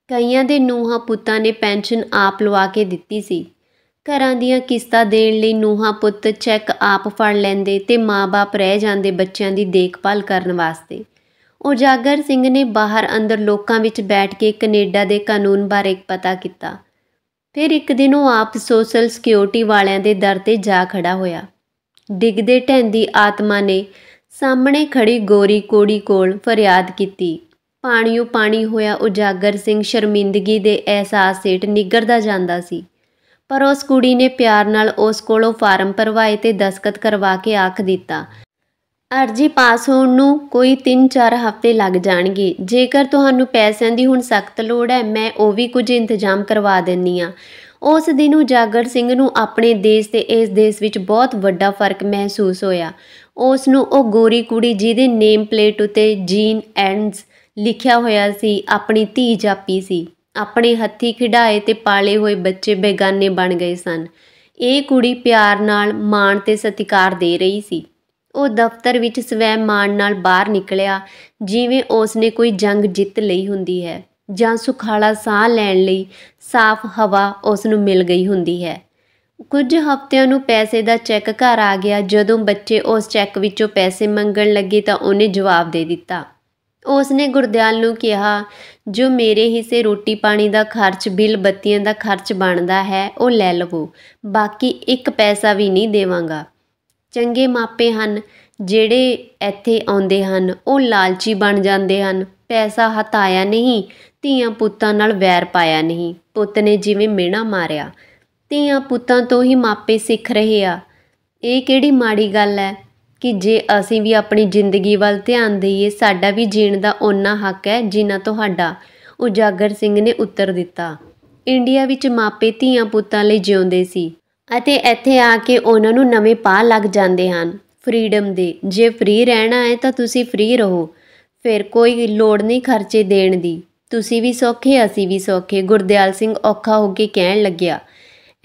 ਕਈਆਂ ਦੇ ਨੂਹਾਂ ਪੁੱਤਾਂ ਨੇ ਪੈਨਸ਼ਨ ਆਪ ਲਵਾ ਕੇ ਦਿੱਤੀ ਸੀ ਘਰਾਂ ਦੀਆਂ ਕਿਸ਼ਤਾਂ ਦੇਣ ਲਈ ਨੂਹਾਂ ਪੁੱਤ ਚੈੱਕ ਆਪ ਫੜ ਲੈਂਦੇ ਤੇ ਮਾਪੇ ਰਹਿ ਜਾਂਦੇ ਬੱਚਿਆਂ ਦੀ ਦੇਖਭਾਲ ਕਰਨ ਵਾਸਤੇ ਉਜਾਗਰ ਸਿੰਘ ਨੇ ਬਾਹਰ ਅੰਦਰ ਲੋਕਾਂ ਵਿੱਚ ਬੈਠ ਕੇ ਕੈਨੇਡਾ ਦੇ ਕਾਨੂੰਨ ਬਾਰੇ ਪਤਾ ਕੀਤਾ ਫਿਰ ਇੱਕ ਦਿਨ ਉਹ ਆਪ ਸੋਸ਼ਲ ਸਿਕਿਉਰਿਟੀ ਵਾਲਿਆਂ ਦੇ ਦਰ ਤੇ ਜਾ ਖੜਾ ਹੋਇਆ ਡਿੱਗਦੇ ਢੈਂਦੀ ਆਤਮਾ ਨੇ ਸਾਹਮਣੇ ਖੜੀ ਗੋਰੀ ਕੋੜੀ ਕੋਲ ਫਰਿਆਦ ਕੀਤੀ ਪਾਣੀਓ ਪਾਣੀ ਹੋਇਆ ਉਜਾਗਰ ਸਿੰਘ ਸ਼ਰਮਿੰਦਗੀ ਦੇ ਅਹਿਸਾਸ ਸੇਟ ਨਿਗਰਦਾ ਜਾਂਦਾ ਸੀ ਪਰ ਉਸ ਕੁੜੀ ਨੇ ਪਿਆਰ ਨਾਲ ਉਸ ਕੋਲੋਂ ਫਾਰਮ ਭਰਵਾਏ ਤੇ ਦਸਖਤ ਕਰਵਾ ਕੇ ਆਖ ਦਿੱਤਾ ਅਰਜੀ ਪਾਸ ਹੋਣ ਨੂੰ ਕੋਈ 3-4 ਹਫ਼ਤੇ ਲੱਗ ਜਾਣਗੇ ਜੇਕਰ ਤੁਹਾਨੂੰ ਪੈਸਿਆਂ ਦੀ ਹੁਣ ਸਖਤ ਲੋੜ ਹੈ ਮੈਂ ਉਹ ਵੀ ਕੁਝ ਇੰਤਜ਼ਾਮ ਕਰਵਾ ਦਿੰਨੀ ਆ ਉਸ ਦਿਨ ਉਜਾਗਰ ਸਿੰਘ ਨੂੰ ਆਪਣੇ ਦੇਸ਼ ਤੇ ਇਸ ਦੇਸ਼ ਵਿੱਚ ਬਹੁਤ ਵੱਡਾ ਫਰਕ ਮਹਿਸੂਸ ਹੋਇਆ ਉਸ ਨੂੰ ਉਹ ਗੋਰੀ ਕੁੜੀ ਜਿਹਦੇ ਨੇਮ ਪਲੇਟ ਉਤੇ ਜੀਨ ਐਂਡਸ ਲਿਖਿਆ ਹੋਇਆ ਸੀ ਆਪਣੀ ਧੀ ਜਾਪੀ ਸੀ ਆਪਣੇ ਹੱਥੀ ਖਿਡਾਏ ਤੇ ਪਾਲੇ ਹੋਏ ਬੱਚੇ ਬੇਗਾਨੇ ਬਣ ਗਏ ਸਨ ਇਹ ਕੁੜੀ ਪਿਆਰ ਨਾਲ ਮਾਣ ਤੇ ਸਤਿਕਾਰ ਦੇ ਰਹੀ ਸੀ ਉਹ ਦਫ਼ਤਰ ਵਿੱਚ ਸਵੈ ਮਾਣ ਨਾਲ ਬਾਹਰ ਨਿਕਲਿਆ ਜਿਵੇਂ ਉਸਨੇ ਕੋਈ ਜੰਗ ਜਿੱਤ ਲਈ ਹੁੰਦੀ ਹੈ ਜਾਂ ਸੁਖਾਲਾ ਸਾਹ ਲੈਣ ਲਈ ਸਾਫ਼ ਹਵਾ ਉਸ ਨੂੰ ਮਿਲ ਗਈ ਹੁੰਦੀ ਹੈ ਕੁਝ ਹਫ਼ਤਿਆਂ ਨੂੰ ਪੈਸੇ ਦਾ ਚੈੱਕ ਘਰ ਆ ਗਿਆ ਜਦੋਂ ਬੱਚੇ ਉਸ ਚੈੱਕ ਵਿੱਚੋਂ ਪੈਸੇ ਮੰਗਣ ਲੱਗੇ ਤਾਂ ਉਹਨੇ ਜਵਾਬ ਦੇ ਦਿੱਤਾ ਉਸ ਨੇ ਗੁਰਦਿਆਲ ਨੂੰ ਕਿਹਾ ਜੋ ਮੇਰੇ ਹਿੱਸੇ ਰੋਟੀ ਪਾਣੀ ਦਾ ਖਰਚ ਬਿੱਲ ਬੱਤੀਆਂ ਦਾ ਖਰਚ ਬਣਦਾ ਹੈ ਉਹ ਲੈ ਲਵੋ ਬਾਕੀ ਇੱਕ ਪੈਸਾ ਵੀ ਨਹੀਂ ਦੇਵਾਂਗਾ ਚੰਗੇ ਮਾਪੇ ਹਨ ਜਿਹੜੇ ਇੱਥੇ ਆਉਂਦੇ ਹਨ ਉਹ ਲਾਲਚੀ ਬਣ ਜਾਂਦੇ ਹਨ ਪੈਸਾ ਹਤਾਇਆ ਨਹੀਂ ਧੀਆਂ ਪੁੱਤਾਂ ਨਾਲ ਵੈਰ ਪਾਇਆ ਨਹੀਂ ਪੁੱਤ ਨੇ ਜਿਵੇਂ ਮਿਹਣਾ ਮਾਰਿਆ ਧੀਆਂ ਪੁੱਤਾਂ ਤੋਂ ਹੀ ਮਾਪੇ ਸਿੱਖ ਰਹੇ ਆ ਇਹ ਕਿਹੜੀ ਮਾੜੀ ਗੱਲ ਹੈ ਕਿ ਜੇ ਅਸੀਂ ਵੀ ਆਪਣੀ ਜ਼ਿੰਦਗੀ ਵੱਲ ਧਿਆਨ ਦੇਈਏ ਸਾਡਾ ਵੀ ਜੀਣ ਦਾ ਓਨਾ ਹੱਕ ਹੈ ਜਿੰਨਾ ਤੁਹਾਡਾ ਉਜਾਗਰ ਸਿੰਘ ਨੇ ਉੱਤਰ ਦਿੱਤਾ ਇੰਡੀਆ ਵਿੱਚ ਮਾਪੇ ਧੀਆਂ ਪੁੱਤਾਂ ਲਈ ਜਿਉਂਦੇ ਸੀ ਅਤੇ ਇੱਥੇ ਆ ਕੇ ਉਹਨਾਂ ਨੂੰ ਨਵੇਂ ਪਾਹ ਲੱਗ ਜਾਂਦੇ ਹਨ ਫਰੀडम ਦੇ ਜੇ ਫ੍ਰੀ ਰਹਿਣਾ ਹੈ ਤਾਂ ਤੁਸੀਂ ਫ੍ਰੀ ਰਹੋ ਫਿਰ ਕੋਈ ਲੋੜ ਨਹੀਂ ਖਰਚੇ ਦੇਣ ਦੀ ਤੁਸੀਂ ਵੀ ਸੌਖੇ ਅਸੀਂ ਵੀ ਸੌਖੇ ਗੁਰਦਿਆਲ ਸਿੰਘ ਔਖਾ ਹੋ ਕੇ ਕਹਿਣ ਲੱਗਿਆ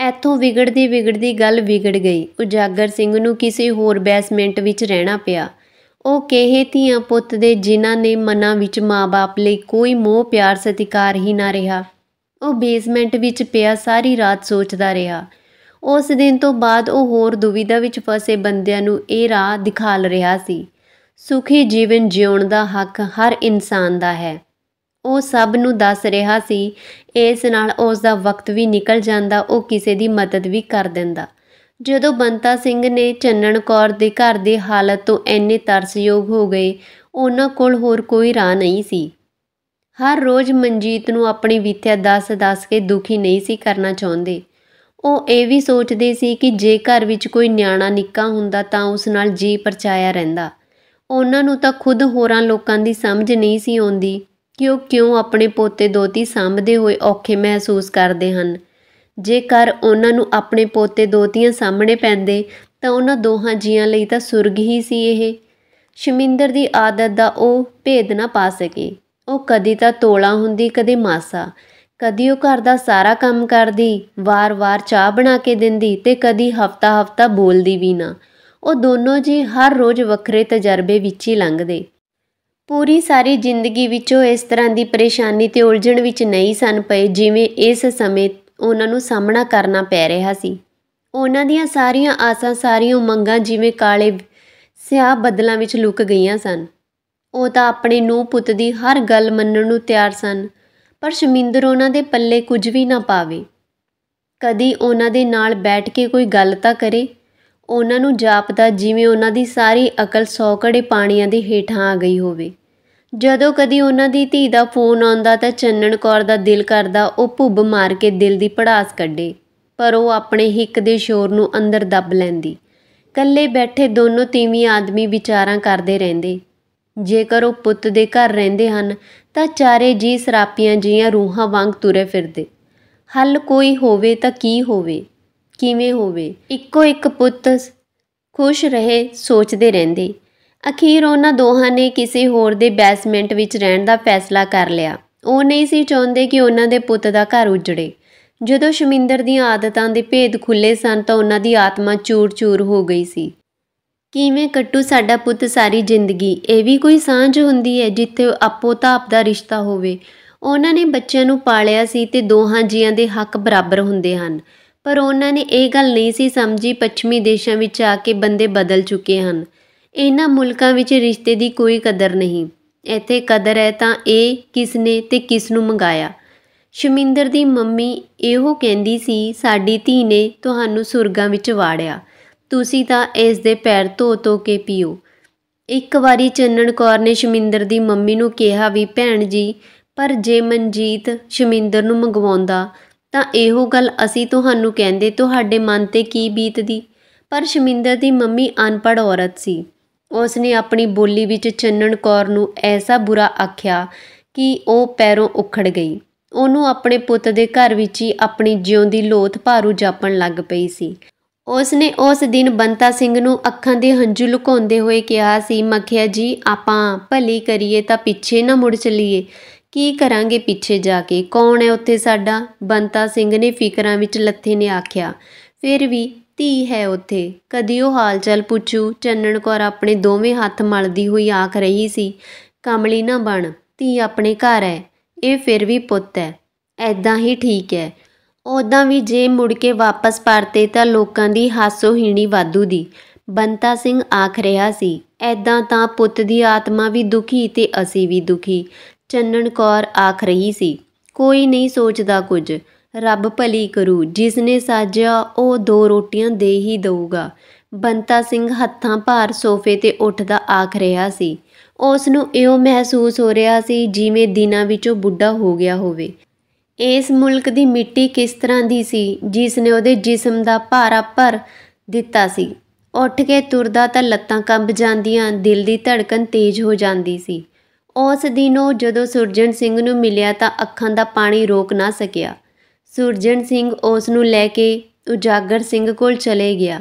ਇੱਥੋਂ ਵਿਗੜਦੀ ਵਿਗੜਦੀ ਗੱਲ ਵਿਗੜ ਗਈ ਉਜਾਗਰ ਸਿੰਘ ਨੂੰ ਕਿਸੇ ਹੋਰ ਬੈਸਮੈਂਟ ਵਿੱਚ ਰਹਿਣਾ ਪਿਆ ਉਹ ਕਹੇ ਧੀਆਂ ਪੁੱਤ ਦੇ ਜਿਨ੍ਹਾਂ ਨੇ ਮਨਾਂ ਵਿੱਚ ਮਾਪੇ ਲਈ ਕੋਈ ਮੋਹ ਪਿਆਰ ਸਤਿਕਾਰ ਹੀ ਨਾ ਰਿਹਾ ਉਹ ਬੇਸਮੈਂਟ ਵਿੱਚ ਪਿਆ ਸਾਰੀ ਰਾਤ ਸੋਚਦਾ ਰਿਹਾ ਉਸ ਦਿਨ ਤੋਂ ਬਾਅਦ ਉਹ ਹੋਰ ਦੁਵਿਧਾ ਵਿੱਚ ਫਸੇ ਬੰਦਿਆਂ ਨੂੰ ਇਹ ਰਾਹ ਦਿਖਾਲ ਰਿਹਾ ਸੀ ਸੁਖੀ ਜੀਵਨ ਜਿਉਣ ਦਾ ਹੱਕ ਹਰ ਇਨਸਾਨ ਦਾ ਹੈ ਉਹ ਸਭ ਨੂੰ ਦੱਸ ਰਿਹਾ ਸੀ ਇਸ ਨਾਲ ਉਸ ਦਾ ਵਕਤ ਵੀ ਨਿਕਲ ਜਾਂਦਾ ਉਹ ਕਿਸੇ ਦੀ ਮਦਦ ਵੀ ਕਰ ਦਿੰਦਾ ਜਦੋਂ ਬੰਤਾ ਸਿੰਘ ਨੇ ਚੰਨਣ ਕੌਰ ਦੇ ਘਰ ਦੀ ਹਾਲਤ ਤੋਂ ਐਨੇ ਤਰਸਯੋਗ ਹੋ ਗਏ ਉਹਨਾਂ ਕੋਲ ਹੋਰ ਕੋਈ ਰਾਹ ਨਹੀਂ ਸੀ ਹਰ ਰੋਜ਼ ਮਨਜੀਤ ਨੂੰ ਆਪਣੀ ਵਿਥਿਆ ਦੱਸ-ਦੱਸ ਕੇ ਦੁਖੀ ਨਹੀਂ ਸੀ ਕਰਨਾ ਚਾਹੁੰਦੇ ਉਹ ਇਹ ਵੀ ਸੋਚਦੇ ਸੀ ਕਿ ਜੇ ਘਰ ਵਿੱਚ ਕੋਈ ਨਿਆਣਾ ਨਿੱਕਾ ਹੁੰਦਾ ਤਾਂ ਉਸ ਨਾਲ ਜੀ ਪਰਚਾਇਆ ਰਹਿੰਦਾ ਉਹਨਾਂ ਨੂੰ ਤਾਂ ਖੁਦ ਹੋਰਾਂ ਲੋਕਾਂ ਦੀ ਸਮਝ ਨਹੀਂ ਸੀ ਆਉਂਦੀ ਕਿ ਉਹ ਕਿਉਂ ਆਪਣੇ ਪੋਤੇ ਦੋਤੀ ਸਾਂਭਦੇ ਹੋਏ ਔਖੇ ਮਹਿਸੂਸ ਕਰਦੇ ਹਨ ਜੇਕਰ ਉਹਨਾਂ ਨੂੰ ਆਪਣੇ ਪੋਤੇ ਦੋਤੀਆਂ ਸਾਹਮਣੇ ਪੈਂਦੇ ਤਾਂ ਉਹਨਾਂ ਦੋਹਾਂ ਜੀਆਂ ਲਈ ਤਾਂ ਸੁਰਗ ਹੀ ਸੀ ਇਹ ਸ਼ਮਿੰਦਰ ਦੀ ਆਦਤ ਦਾ ਉਹ ਭੇਦ ਨਾ ਪਾ ਸਕੇ ਉਹ ਕਦੀ ਤਾਂ ਤੋਲਾ ਹੁੰਦੀ ਕਦੇ ਮਾਸਾ ਕਦੀ ਉਹ ਘਰ ਦਾ ਸਾਰਾ ਕੰਮ ਕਰਦੀ ਵਾਰ-ਵਾਰ ਚਾਹ ਬਣਾ ਕੇ ਦਿੰਦੀ ਤੇ ਕਦੀ ਹਫਤਾ-ਹਫਤਾ ਬੋਲਦੀ ਵੀ ਨਾ ਉਹ ਦੋਨੋਂ ਜੀ ਹਰ ਰੋਜ਼ ਵੱਖਰੇ ਤਜਰਬੇ ਵਿੱਚ ਹੀ ਲੰਘਦੇ ਪੂਰੀ ਸਾਰੀ ਜ਼ਿੰਦਗੀ ਵਿੱਚ ਉਹ ਇਸ ਤਰ੍ਹਾਂ ਦੀ ਪਰੇਸ਼ਾਨੀ ਤੇ ਉਲਝਣ ਵਿੱਚ ਨਹੀਂ ਸਨ ਪਏ ਜਿਵੇਂ ਇਸ ਸਮੇਂ ਉਹਨਾਂ ਨੂੰ ਸਾਹਮਣਾ ਕਰਨਾ ਪੈ ਰਿਹਾ ਸੀ ਉਹਨਾਂ ਦੀਆਂ ਸਾਰੀਆਂ ਆਸਾਂ ਸਾਰੀਆਂ ਮੰਗਾਂ ਜਿਵੇਂ ਕਾਲੇ ਸਿਆਹ ਬੱਦਲਾਂ ਵਿੱਚ ਲੁਕ ਗਈਆਂ ਸਨ ਉਹ ਤਾਂ ਆਪਣੇ ਨੂੰ ਪੁੱਤ ਦੀ ਹਰ ਗੱਲ ਮੰਨਣ ਨੂੰ ਤਿਆਰ ਸਨ ਪਰ ਸ਼ਮਿੰਦਰ ਉਹਨਾਂ ਦੇ ਪੱਲੇ ਕੁਝ ਵੀ ਨਾ ਪਾਵੇ ਕਦੀ ਉਹਨਾਂ ਦੇ ਨਾਲ ਬੈਠ ਕੇ ਕੋਈ ਗੱਲ ਤਾਂ ਕਰੇ ਉਹਨਾਂ ਨੂੰ ਜਾਪਦਾ ਜਿਵੇਂ ਉਹਨਾਂ ਦੀ ਸਾਰੀ ਅਕਲ ਸੌਕੜੇ ਪਾਣੀਆਂ ਦੇ ਹੇਠਾਂ ਆ ਗਈ ਹੋਵੇ ਜਦੋਂ ਕਦੀ ਉਹਨਾਂ ਦੀ ਧੀ ਦਾ ਫੋਨ ਆਉਂਦਾ ਤਾਂ ਚੰਨਣ ਕੌਰ ਦਾ ਦਿਲ ਕਰਦਾ ਉਹ ਭੁੱਬ ਮਾਰ ਕੇ ਦਿਲ ਦੀ ਪੜਾਸ ਕੱਢੇ ਪਰ ਉਹ ਆਪਣੇ ਹਿੱਕ ਦੇ ਸ਼ੋਰ ਨੂੰ ਅੰਦਰ ਦੱਬ ਲੈਂਦੀ ਕੱਲੇ ਬੈਠੇ ਦੋਨੋਂ ਤੀਵੀਂ ਆਦਮੀ ਵਿਚਾਰਾਂ ਕਰਦੇ ਰਹਿੰਦੇ ਜੇਕਰ ਉਹ ਪੁੱਤ ਦੇ ਘਰ ਰਹਿੰਦੇ ਹਨ ਤਾਂ ਚਾਰੇ ਜੀ ਸਰਾਪੀਆਂ ਜੀਆਂ ਰੂਹਾਂ ਵਾਂਗ ਤੁਰੇ ਫਿਰਦੇ ਹੱਲ ਕੋਈ ਹੋਵੇ ਤਾਂ ਕੀ ਹੋਵੇ ਕਿਵੇਂ ਹੋਵੇ ਇੱਕੋ ਇੱਕ ਪੁੱਤ ਖੁਸ਼ ਰਹੇ ਸੋਚਦੇ ਰਹਿੰਦੇ ਅਖੀਰ ਉਹਨਾਂ ਦੋਹਾਂ ਨੇ ਕਿਸੇ ਹੋਰ ਦੇ ਬੈਸਮੈਂਟ ਵਿੱਚ ਰਹਿਣ ਦਾ ਫੈਸਲਾ ਕਰ ਲਿਆ ਉਹ ਨਹੀਂ ਸੀ ਚਾਹੁੰਦੇ ਕਿ ਉਹਨਾਂ ਦੇ ਪੁੱਤ ਦਾ ਘਰ ਉਜੜੇ ਜਦੋਂ ਸ਼ਮਿੰਦਰ ਦੀਆਂ ਆਦਤਾਂ ਦੇ ਭੇਦ ਖੁੱਲੇ ਸਨ ਤਾਂ ਉਹਨਾਂ ਦੀ ਆਤਮਾ ਚੂਰ-ਚੂਰ ਹੋ ਗਈ ਸੀ ਕਿਵੇਂ ਕੱਟੂ ਸਾਡਾ ਪੁੱਤ ਸਾਰੀ ਜ਼ਿੰਦਗੀ ਇਹ ਵੀ ਕੋਈ ਸਾਂਝ ਹੁੰਦੀ ਹੈ ਜਿੱਥੇ ਆਪੋ ਤਾਪ ਦਾ ਰਿਸ਼ਤਾ ਹੋਵੇ ਉਹਨਾਂ ਨੇ ਬੱਚਿਆਂ ਨੂੰ ਪਾਲਿਆ ਸੀ ਤੇ ਦੋਹਾਂ ਜੀਆਂ ਦੇ ਹੱਕ ਬਰਾਬਰ ਹੁੰਦੇ ਹਨ ਪਰ ਉਹਨਾਂ ਨੇ ਇਹ ਗੱਲ ਨਹੀਂ ਸੀ ਸਮਝੀ ਪੱਛਮੀ ਦੇਸ਼ਾਂ ਵਿੱਚ ਆ ਕੇ ਬੰਦੇ ਬਦਲ ਚੁੱਕੇ ਹਨ ਇਹਨਾਂ ਮੁਲਕਾਂ ਵਿੱਚ ਰਿਸ਼ਤੇ ਦੀ ਕੋਈ ਕਦਰ ਨਹੀਂ ਇੱਥੇ ਕਦਰ ਹੈ ਤਾਂ ਇਹ ਕਿਸ ਨੇ ਤੇ ਕਿਸ ਨੂੰ ਮੰਗਾਇਆ ਸ਼ਮਿੰਦਰ ਦੀ ਮੰਮੀ ਇਹੋ ਕਹਿੰਦੀ ਸੀ ਸਾਡੀ ਧੀ ਨੇ ਤੁਹਾਨੂੰ ਸੁਰਗਾਂ ਵਿੱਚ ਵਾੜਿਆ ਤੁਸੀਂ ਤਾਂ ਇਸ ਦੇ ਪੈਰ ਧੋ ਧੋ ਕੇ ਪੀਓ ਇੱਕ ਵਾਰੀ ਚੰਨਣ ਕੌਰ ਨੇ ਸ਼ਮਿੰਦਰ ਦੀ ਮੰਮੀ ਨੂੰ ਕਿਹਾ ਵੀ ਭੈਣ ਜੀ ਪਰ ਜੇ ਮਨਜੀਤ ਸ਼ਮਿੰਦਰ ਨੂੰ ਮੰਗਵਾਉਂਦਾ ਤਾਂ ਇਹੋ ਗੱਲ ਅਸੀਂ ਤੁਹਾਨੂੰ ਕਹਿੰਦੇ ਤੁਹਾਡੇ ਮਨ ਤੇ ਕੀ ਬੀਤਦੀ ਪਰ ਸ਼ਮਿੰਦਰ ਦੀ ਮੰਮੀ ਅਨਪੜ੍ਹ ਔਰਤ ਸੀ ਉਸ ਨੇ ਆਪਣੀ ਬੋਲੀ ਵਿੱਚ ਚੰਨਣ ਕੌਰ ਨੂੰ ਐਸਾ ਬੁਰਾ ਆਖਿਆ ਕਿ ਉਹ ਪੈਰੋਂ ਉਖੜ ਗਈ ਉਹਨੂੰ ਆਪਣੇ ਪੁੱਤ ਦੇ ਘਰ ਵਿੱਚ ਹੀ ਆਪਣੀ ਜਿਉਂਦੀ ਲੋਥ ਭਾਰੂ ਜਾਪਣ ਲੱਗ ਪਈ ਸੀ ਉਸ ਨੇ ਉਸ ਦਿਨ ਬੰਤਾ ਸਿੰਘ ਨੂੰ ਅੱਖਾਂ ਦੇ ਹੰਝੂ ਲੁਕਾਉਂਦੇ ਹੋਏ ਕਿਹਾ ਸੀ ਮੱਖਿਆ ਜੀ ਆਪਾਂ ਭਲੀ ਕਰੀਏ ਤਾਂ ਪਿੱਛੇ ਨਾ ਮੁੜ ਚਲੀਏ ਕੀ ਕਰਾਂਗੇ ਪਿੱਛੇ ਜਾ ਕੇ ਕੌਣ ਹੈ ਉੱਥੇ ਸਾਡਾ ਬੰਤਾ ਸਿੰਘ ਨੇ ਫਿਕਰਾਂ ਵਿੱਚ ਲੱਥੇ ਨੇ ਆਖਿਆ ਫਿਰ ਵੀ ਧੀ ਹੈ ਉੱਥੇ ਕਦੀ ਉਹ ਹਾਲ ਚਾਲ ਪੁੱਛੂ ਚੰਨਣ ਕੌਰ ਆਪਣੇ ਦੋਵੇਂ ਹੱਥ ਮਲਦੀ ਹੋਈ ਆਖ ਰਹੀ ਸੀ ਕਮਲੀ ਨਾ ਬਣ ਧੀ ਆਪਣੇ ਘਰ ਹੈ ਇਹ ਫਿਰ ਵੀ ਪੁੱਤ ਹੈ ਐਦਾਂ ਹੀ ਠੀਕ ਹੈ ਉਦਾਂ ਵੀ ਜੇ ਮੁੜ ਕੇ ਵਾਪਸ ਪਰਤੇ ਤਾਂ ਲੋਕਾਂ ਦੀ ਹਾਸੋ ਹੀਣੀ ਵਾਧੂ ਦੀ ਬੰਤਾ ਸਿੰਘ ਆਖ ਰਿਹਾ ਸੀ ਐਦਾਂ ਤਾਂ ਪੁੱਤ ਦੀ ਆਤਮਾ ਵੀ ਦੁਖੀ ਤੇ ਅਸੀਂ ਵੀ ਦੁਖੀ ਚੰਨਣ ਕੌਰ ਆਖ ਰਹੀ ਸੀ ਕੋਈ ਨਹੀਂ ਸੋਚਦਾ ਕੁਝ ਰੱਬ ਭਲੀ ਕਰੂ ਜਿਸ ਨੇ ਸਾਜਿਆ ਉਹ ਦੋ ਰੋਟੀਆਂ ਦੇ ਹੀ ਦਊਗਾ ਬੰਤਾ ਸਿੰਘ ਹੱਥਾਂ ਭਾਰ ਸੋਫੇ ਤੇ ਉੱਠਦਾ ਆਖ ਰਿਹਾ ਸੀ ਉਸ ਨੂੰ ਇਉਂ ਮਹਿਸੂਸ ਹੋ ਰਿਹਾ ਸੀ ਜਿਵੇਂ ਦਿਨਾਂ ਵਿੱਚੋਂ ਬੁੱਢਾ ਹੋ ਗਿਆ ਹੋਵੇ ਇਸ ਮੁਲਕ ਦੀ ਮਿੱਟੀ ਕਿਸ ਤਰ੍ਹਾਂ ਦੀ ਸੀ ਜਿਸ ਨੇ ਉਹਦੇ ਜਿਸਮ ਦਾ ਭਾਰਾ ਭਰ ਦਿੱਤਾ ਸੀ ਉੱਠ ਕੇ ਤੁਰਦਾ ਤਾਂ ਲੱਤਾਂ ਕੰਬ ਜਾਂਦੀਆਂ ਦਿਲ ਦੀ ਧੜਕਨ ਤੇਜ਼ ਹੋ ਜਾਂਦੀ ਸੀ ਉਸ ਦਿਨ ਉਹ ਜਦੋਂ ਸੁਰਜਨ ਸਿੰਘ ਨੂੰ ਮਿਲਿਆ ਤਾਂ ਅੱਖਾਂ ਦਾ ਪਾਣੀ ਰੋਕ ਨਾ ਸਕਿਆ ਸੁਰਜਨ ਸਿੰਘ ਉਸ ਨੂੰ ਲੈ ਕੇ ਉਜਾਗਰ ਸਿੰਘ ਕੋਲ ਚਲੇ ਗਿਆ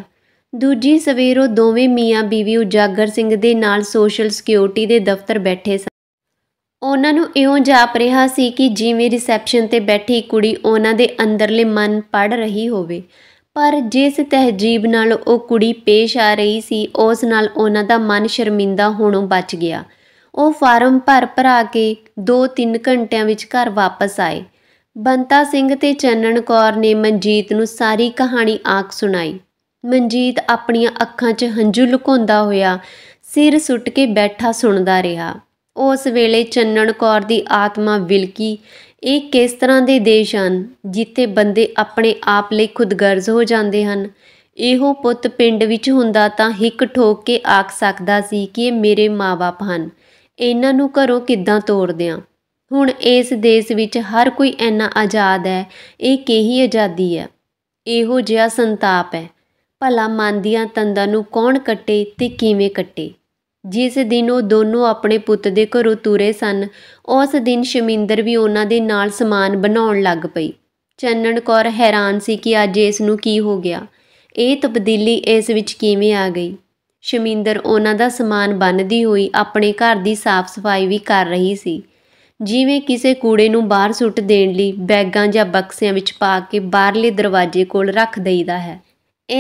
ਦੂਜੀ ਸਵੇਰ ਉਹ ਦੋਵੇਂ ਮੀਆਂ ਬੀਵੀ ਉਜਾਗਰ ਸਿੰਘ ਦੇ ਨਾਲ ਸੋਸ਼ਲ ਸਿਕਿਉਰਿਟੀ ਦੇ ਦਫ਼ਤਰ ਬੈਠੇ ਸਨ ਉਹਨਾਂ ਨੂੰ ਇਉਂ ਜਾਪ ਰਿਹਾ ਸੀ ਕਿ ਜਿਵੇਂ ਰਿਸੈਪਸ਼ਨ ਤੇ ਬੈਠੀ ਕੁੜੀ ਉਹਨਾਂ ਦੇ ਅੰਦਰਲੇ ਮਨ ਪੜ ਰਹੀ ਹੋਵੇ ਪਰ ਜਿਸ ਤਹਿਜੀਬ ਨਾਲ ਉਹ ਕੁੜੀ ਪੇਸ਼ ਆ ਰਹੀ ਸੀ ਉਸ ਨਾਲ ਉਹਨਾਂ ਦਾ ਮਨ ਸ਼ਰਮਿੰਦਾ ਹੋਣੋਂ ਬਚ ਗਿਆ ਉਹ ਫਾਰਮ ਭਰ ਭਰਾ ਕੇ 2-3 ਘੰਟਿਆਂ ਵਿੱਚ ਘਰ ਵਾਪਸ ਆਏ ਬੰਤਾ ਸਿੰਘ ਤੇ ਚੰਨਣ ਕੌਰ ਨੇ ਮਨਜੀਤ ਨੂੰ ਸਾਰੀ ਕਹਾਣੀ ਆਖ ਸੁਣਾਈ ਮਨਜੀਤ ਆਪਣੀਆਂ ਅੱਖਾਂ 'ਚ ਹੰਝੂ ਲੁਕਾਉਂਦਾ ਹੋਇਆ ਸਿਰ ਸੁੱਟ ਕੇ ਬੈਠਾ ਸੁਣਦਾ ਰਿਹਾ ਉਸ ਵੇਲੇ ਚੰਨਣ ਕੌਰ ਦੀ ਆਤਮਾ ਵਿਲਕੀ ਇਹ ਕਿਸ ਤਰ੍ਹਾਂ ਦੇ ਦੇਸ਼ ਹਨ ਜਿੱਥੇ ਬੰਦੇ ਆਪਣੇ ਆਪ ਲਈ ਖੁਦਗਰਜ਼ ਹੋ ਜਾਂਦੇ ਹਨ ਇਹੋ ਪੁੱਤ ਪਿੰਡ ਵਿੱਚ ਹੁੰਦਾ ਤਾਂ ਹਿੱਕ ਠੋਕ ਕੇ ਆਖ ਸਕਦਾ ਸੀ ਕਿ ਇਹ ਮੇਰੇ ਮਾਪੇ ਹਨ ਇਹਨਾਂ ਨੂੰ ਘਰੋਂ ਕਿੱਦਾਂ ਤੋੜ ਦਿਆਂ ਹੁਣ ਇਸ ਦੇਸ਼ ਵਿੱਚ ਹਰ ਕੋਈ ਇੰਨਾ ਆਜ਼ਾਦ ਹੈ ਇਹ ਕਿਹੀ ਆਜ਼ਾਦੀ ਹੈ ਇਹੋ ਜਿਹਾ ਸੰਤਾਪ ਹੈ ਭਲਾ ਮੰਦੀਆਂ ਤੰਦਾਂ ਨੂੰ ਕੌਣ ਕੱਟੇ ਤੇ ਕਿਵੇਂ ਕੱਟੇ ਜਿਸ ਦਿਨ ਉਹ ਦੋਨੋਂ ਆਪਣੇ ਪੁੱਤ ਦੇ ਘਰੋਂ ਤੁਰੇ ਸਨ ਉਸ ਦਿਨ ਸ਼ਮਿੰਦਰ ਵੀ ਉਹਨਾਂ ਦੇ ਨਾਲ ਸਮਾਨ ਬਣਾਉਣ ਲੱਗ ਪਈ ਚੰਨਣ ਕੌਰ ਹੈਰਾਨ ਸੀ ਕਿ ਅੱਜ ਇਸ ਨੂੰ ਕੀ ਹੋ ਗਿਆ ਇਹ ਤਬਦੀਲੀ ਇਸ ਵਿੱਚ ਕਿਵੇਂ ਆ ਗਈ ਸ਼ਮਿੰਦਰ ਉਹਨਾਂ ਦਾ ਸਮਾਨ ਬੰਨਦੀ ਹੋਈ ਆਪਣੇ ਘਰ ਦੀ ਸਾਫ਼ ਸਫਾਈ ਵੀ ਕਰ ਰਹੀ ਸੀ ਜਿਵੇਂ ਕਿਸੇ ਕੂੜੇ ਨੂੰ ਬਾਹਰ ਸੁੱਟ ਦੇਣ ਲਈ ਬੈਗਾਂ ਜਾਂ ਬਕਸਿਆਂ ਵਿੱਚ ਪਾ ਕੇ ਬਾਹਰਲੇ ਦਰਵਾਜ਼ੇ ਕੋਲ ਰੱਖ ਦਈਦਾ ਹੈ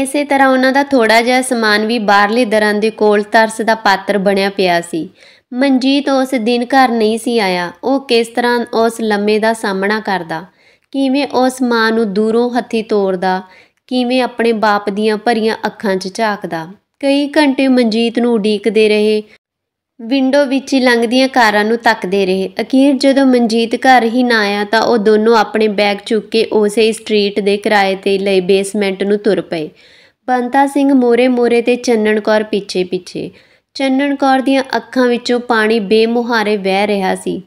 ਇਸੇ ਤਰ੍ਹਾਂ ਉਹਨਾਂ ਦਾ ਥੋੜਾ ਜਿਹਾ ਸਮਾਨ ਵੀ ਬਾਹਰਲੇ ਦਰਾਂ ਦੇ ਕੋਲ ਤਰਸ ਦਾ ਪਾਤਰ ਬਣਿਆ ਪਿਆ ਸੀ ਮਨਜੀਤ ਉਸ ਦਿਨ ਘਰ ਨਹੀਂ ਸੀ ਆਇਆ ਉਹ ਕਿਸ ਤਰ੍ਹਾਂ ਉਸ ਲੰਮੇ ਦਾ ਸਾਹਮਣਾ ਕਰਦਾ ਕਿਵੇਂ ਉਸ ਮਾਂ ਨੂੰ ਦੂਰੋਂ ਹੱਥੀ ਤੋੜਦਾ ਕਿਵੇਂ ਆਪਣੇ ਬਾਪ ਦੀਆਂ ਭਰੀਆਂ ਅੱਖਾਂ 'ਚ ਝਾਕਦਾ ਕਈ ਘੰਟੇ ਮਨਜੀਤ ਨੂੰ ਉਡੀਕਦੇ ਰਹੇ ਵਿੰਡੋ ਵਿੱਚ ਹੀ ਲੰਘਦੀਆਂ ਕਾਰਾਂ ਨੂੰ ਤੱਕਦੇ ਰਹੇ ਅਖੀਰ ਜਦੋਂ ਮਨਜੀਤ ਘਰ ਹੀ ਨਾ ਆਇਆ ਤਾਂ ਉਹ ਦੋਨੋਂ ਆਪਣੇ ਬੈਗ ਚੁੱਕ ਕੇ ਉਸੇ ਸਟਰੀਟ ਦੇ ਕਿਰਾਏ ਤੇ ਲਈ ਬੇਸਮੈਂਟ ਨੂੰ ਤੁਰ ਪਏ ਬੰਤਾ ਸਿੰਘ ਮੋਰੇ ਮੋਰੇ ਤੇ ਚੰਨਣ ਕੌਰ ਪਿੱਛੇ ਪਿੱਛੇ ਚੰਨਣ ਕੌਰ ਦੀਆਂ ਅੱਖਾਂ ਵਿੱਚੋਂ ਪਾਣੀ ਬੇਮੁਹਾਰੇ ਵਹਿ ਰਿਹਾ ਸੀ